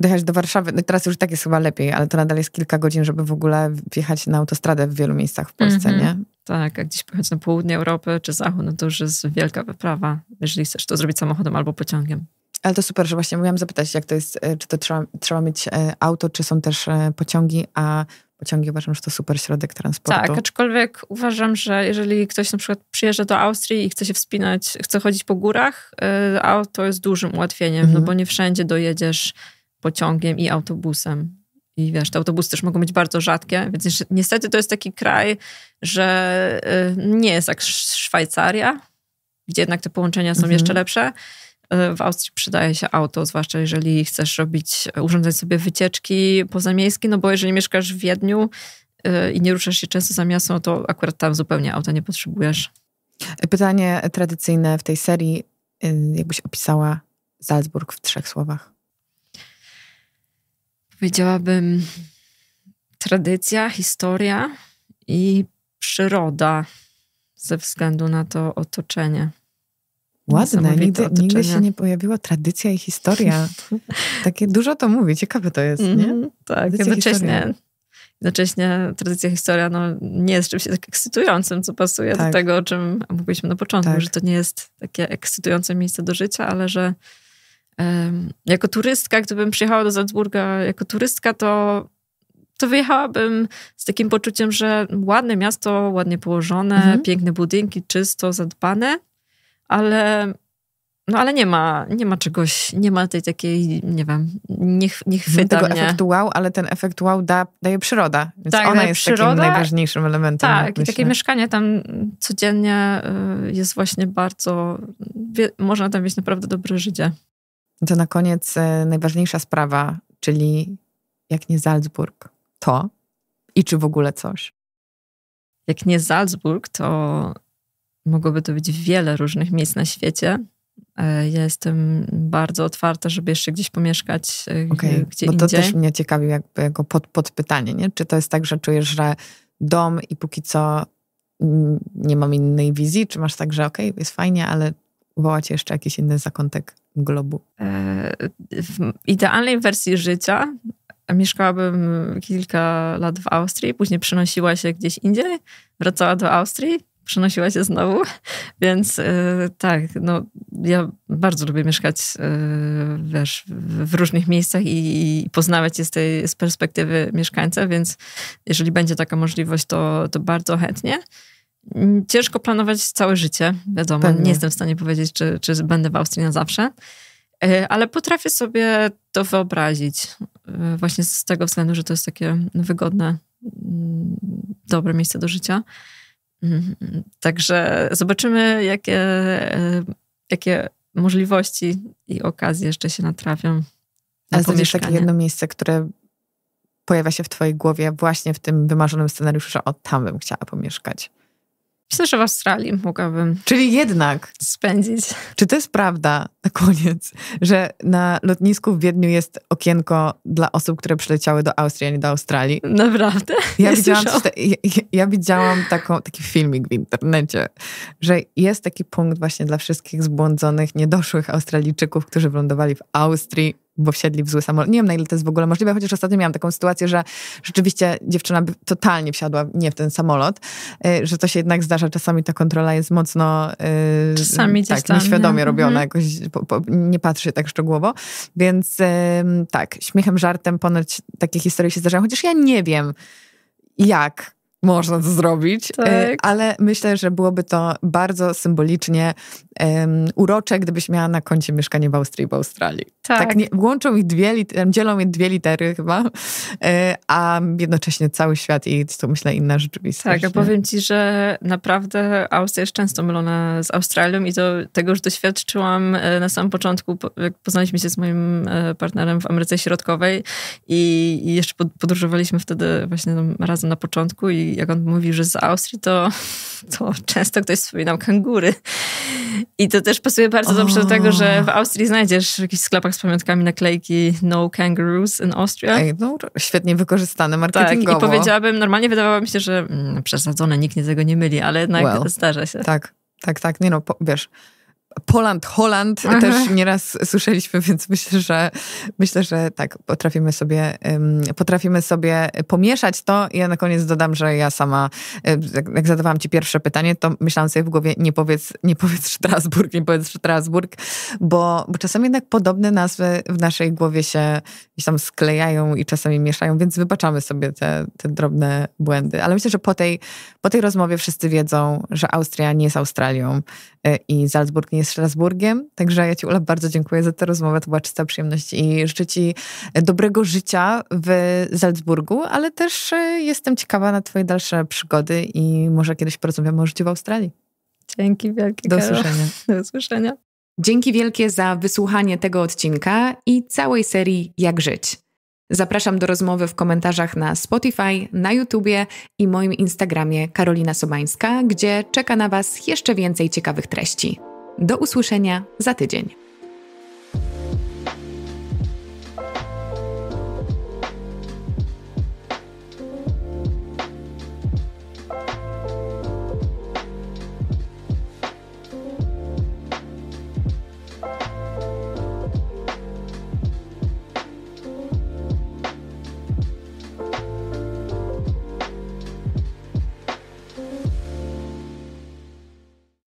Dojechać do Warszawy, no teraz już tak jest chyba lepiej, ale to nadal jest kilka godzin, żeby w ogóle wjechać na autostradę w wielu miejscach w Polsce, mm -hmm. nie? Tak, jak gdzieś pojechać na południe Europy czy zachód, no to już jest wielka wyprawa, jeżeli chcesz to zrobić samochodem albo pociągiem. Ale to super, że właśnie miałam zapytać, jak to jest, e, czy to trzeba, trzeba mieć e, auto, czy są też e, pociągi, a Pociągi uważam, że to super środek transportu. Tak, aczkolwiek uważam, że jeżeli ktoś na przykład przyjeżdża do Austrii i chce się wspinać, chce chodzić po górach, y, auto jest dużym ułatwieniem, no mhm. no bo nie wszędzie dojedziesz pociągiem i autobusem. I wiesz, te autobusy też mogą być bardzo rzadkie, więc niestety to jest taki kraj, że y, nie jest jak Szwajcaria, gdzie jednak te połączenia są mhm. jeszcze lepsze w Austrii przydaje się auto, zwłaszcza jeżeli chcesz robić, urządzać sobie wycieczki pozamiejskie, no bo jeżeli mieszkasz w Wiedniu y, i nie ruszasz się często za miasto, no to akurat tam zupełnie auta nie potrzebujesz. E, pytanie tradycyjne w tej serii, y, jakbyś opisała Salzburg w trzech słowach? Powiedziałabym tradycja, historia i przyroda ze względu na to otoczenie. Ładne, nigdy, nigdy się nie pojawiła tradycja i historia. Takie dużo to mówi, ciekawe to jest, nie? Mhm, tak, jednocześnie, jednocześnie tradycja historia no, nie jest czymś tak ekscytującym, co pasuje tak. do tego, o czym mówiliśmy na początku, tak. że to nie jest takie ekscytujące miejsce do życia, ale że um, jako turystka, gdybym przyjechała do Salzburga jako turystka, to to wyjechałabym z takim poczuciem, że ładne miasto, ładnie położone, mhm. piękne budynki, czysto zadbane, ale, no, ale nie, ma, nie ma czegoś, nie ma tej takiej, nie wiem, nie, nie chwyta tego mnie. efektu wow, ale ten efekt wow da, daje przyroda, więc tak, ona jest przyroda, takim najważniejszym elementem. Tak, i takie mieszkanie tam codziennie y, jest właśnie bardzo, można tam mieć naprawdę dobre życie. To na koniec y, najważniejsza sprawa, czyli jak nie Salzburg, to i czy w ogóle coś? Jak nie Salzburg, to Mogłoby to być wiele różnych miejsc na świecie. E, ja jestem bardzo otwarta, żeby jeszcze gdzieś pomieszkać e, okay, gdzie bo indziej. To też mnie ciekawi jakby jako pod, podpytanie, nie? Czy to jest tak, że czujesz, że dom i póki co nie mam innej wizji, czy masz tak, że okej, okay, jest fajnie, ale woła cię jeszcze jakiś inny zakątek globu? E, w idealnej wersji życia mieszkałabym kilka lat w Austrii, później przenosiła się gdzieś indziej, wracała do Austrii, przenosiła się znowu, więc y, tak, no ja bardzo lubię mieszkać y, wiesz, w, w, różnych miejscach i, i, poznawać je z tej z perspektywy mieszkańca, więc jeżeli będzie taka możliwość, to, to bardzo chętnie. Mm, ciężko planować całe życie, wiadomo, Pewnie. nie jestem w stanie powiedzieć, czy, czy będę w Austrii na zawsze, y, ale potrafię sobie to wyobrazić właśnie z tego względu, że to jest takie wygodne, mm, dobre miejsce do życia. Także zobaczymy, jakie, e, jakie możliwości i okazje jeszcze się natrafią. Na Ale jest takie jedno miejsce, które pojawia się w twojej głowie właśnie w tym wymarzonym scenariuszu, że o, tam bym chciała pomieszkać. Myślę, że w Australii mogłabym. Czyli jednak. Spędzić. Czy to jest prawda na koniec, że na lotnisku w Wiedniu jest okienko dla osób, które przyleciały do Austrii, a nie do Australii? Naprawdę? Ja, nie widziałam, ja, ja widziałam taką, taki filmik w internecie, że jest taki punkt właśnie dla wszystkich zbłądzonych, niedoszłych Australijczyków, którzy wylądowali w Austrii bo wsiedli w zły samolot. Nie wiem, na ile to jest w ogóle możliwe, chociaż ostatnio miałam taką sytuację, że rzeczywiście dziewczyna totalnie wsiadła nie w ten samolot, y, że to się jednak zdarza. Czasami ta kontrola jest mocno y, Czasami tak, tam, nieświadomie nie? robiona, mhm. jakoś po, po, nie patrzy tak szczegółowo. Więc tak, śmiechem, żartem ponoć takie historie się zdarzają, chociaż ja nie wiem, jak można to zrobić, e, tak. ale myślę, że byłoby to bardzo symbolicznie um, urocze, gdybyś miała na koncie mieszkanie w Austrii w Australii. Tak. tak nie, łączą ich dwie, dzielą je dwie litery chyba, e, a jednocześnie cały świat i to myślę inna rzeczywistość. Tak, a powiem ci, że naprawdę Austria jest często mylona z Australią i to, tego już doświadczyłam e, na samym początku, jak poznaliśmy się z moim partnerem w Ameryce Środkowej i, i jeszcze podróżowaliśmy wtedy właśnie razem na początku i jak on mówił, że z Austrii, to, to często ktoś wspominał kangury. I to też pasuje bardzo dobrze do tego, że w Austrii znajdziesz w jakichś sklepach z pamiątkami naklejki No Kangaroos in Austria. Ej, no, świetnie wykorzystane marketingowo. Tak, i powiedziałabym, normalnie wydawało mi się, że mm, przesadzone, nikt nie tego nie myli, ale jednak well, zdarza się. Tak, tak, tak. Nie no, po, wiesz, Poland, Holand Aha. też nieraz słyszeliśmy, więc myślę, że myślę, że tak, potrafimy sobie, potrafimy sobie pomieszać to. Ja na koniec dodam, że ja sama, jak zadawałam ci pierwsze pytanie, to myślałam sobie w głowie, nie powiedz, nie powiedz Strasburg, nie powiedz Strasburg, bo, bo czasami jednak podobne nazwy w naszej głowie się gdzieś tam sklejają i czasami mieszają, więc wybaczamy sobie te, te drobne błędy. Ale myślę, że po tej, po tej rozmowie wszyscy wiedzą, że Austria nie jest Australią e, i Salzburg nie jest Strasburgiem. Także ja Ci, Ula, bardzo dziękuję za tę rozmowę. To była czysta przyjemność i życzę Ci e, dobrego życia w Salzburgu, ale też e, jestem ciekawa na Twoje dalsze przygody i może kiedyś porozmawiamy o życiu w Australii. Dzięki wielkie. Do Karol. Do usłyszenia. Dzięki wielkie za wysłuchanie tego odcinka i całej serii Jak Żyć. Zapraszam do rozmowy w komentarzach na Spotify, na YouTubie i moim Instagramie Karolina Sobańska, gdzie czeka na Was jeszcze więcej ciekawych treści. Do usłyszenia za tydzień.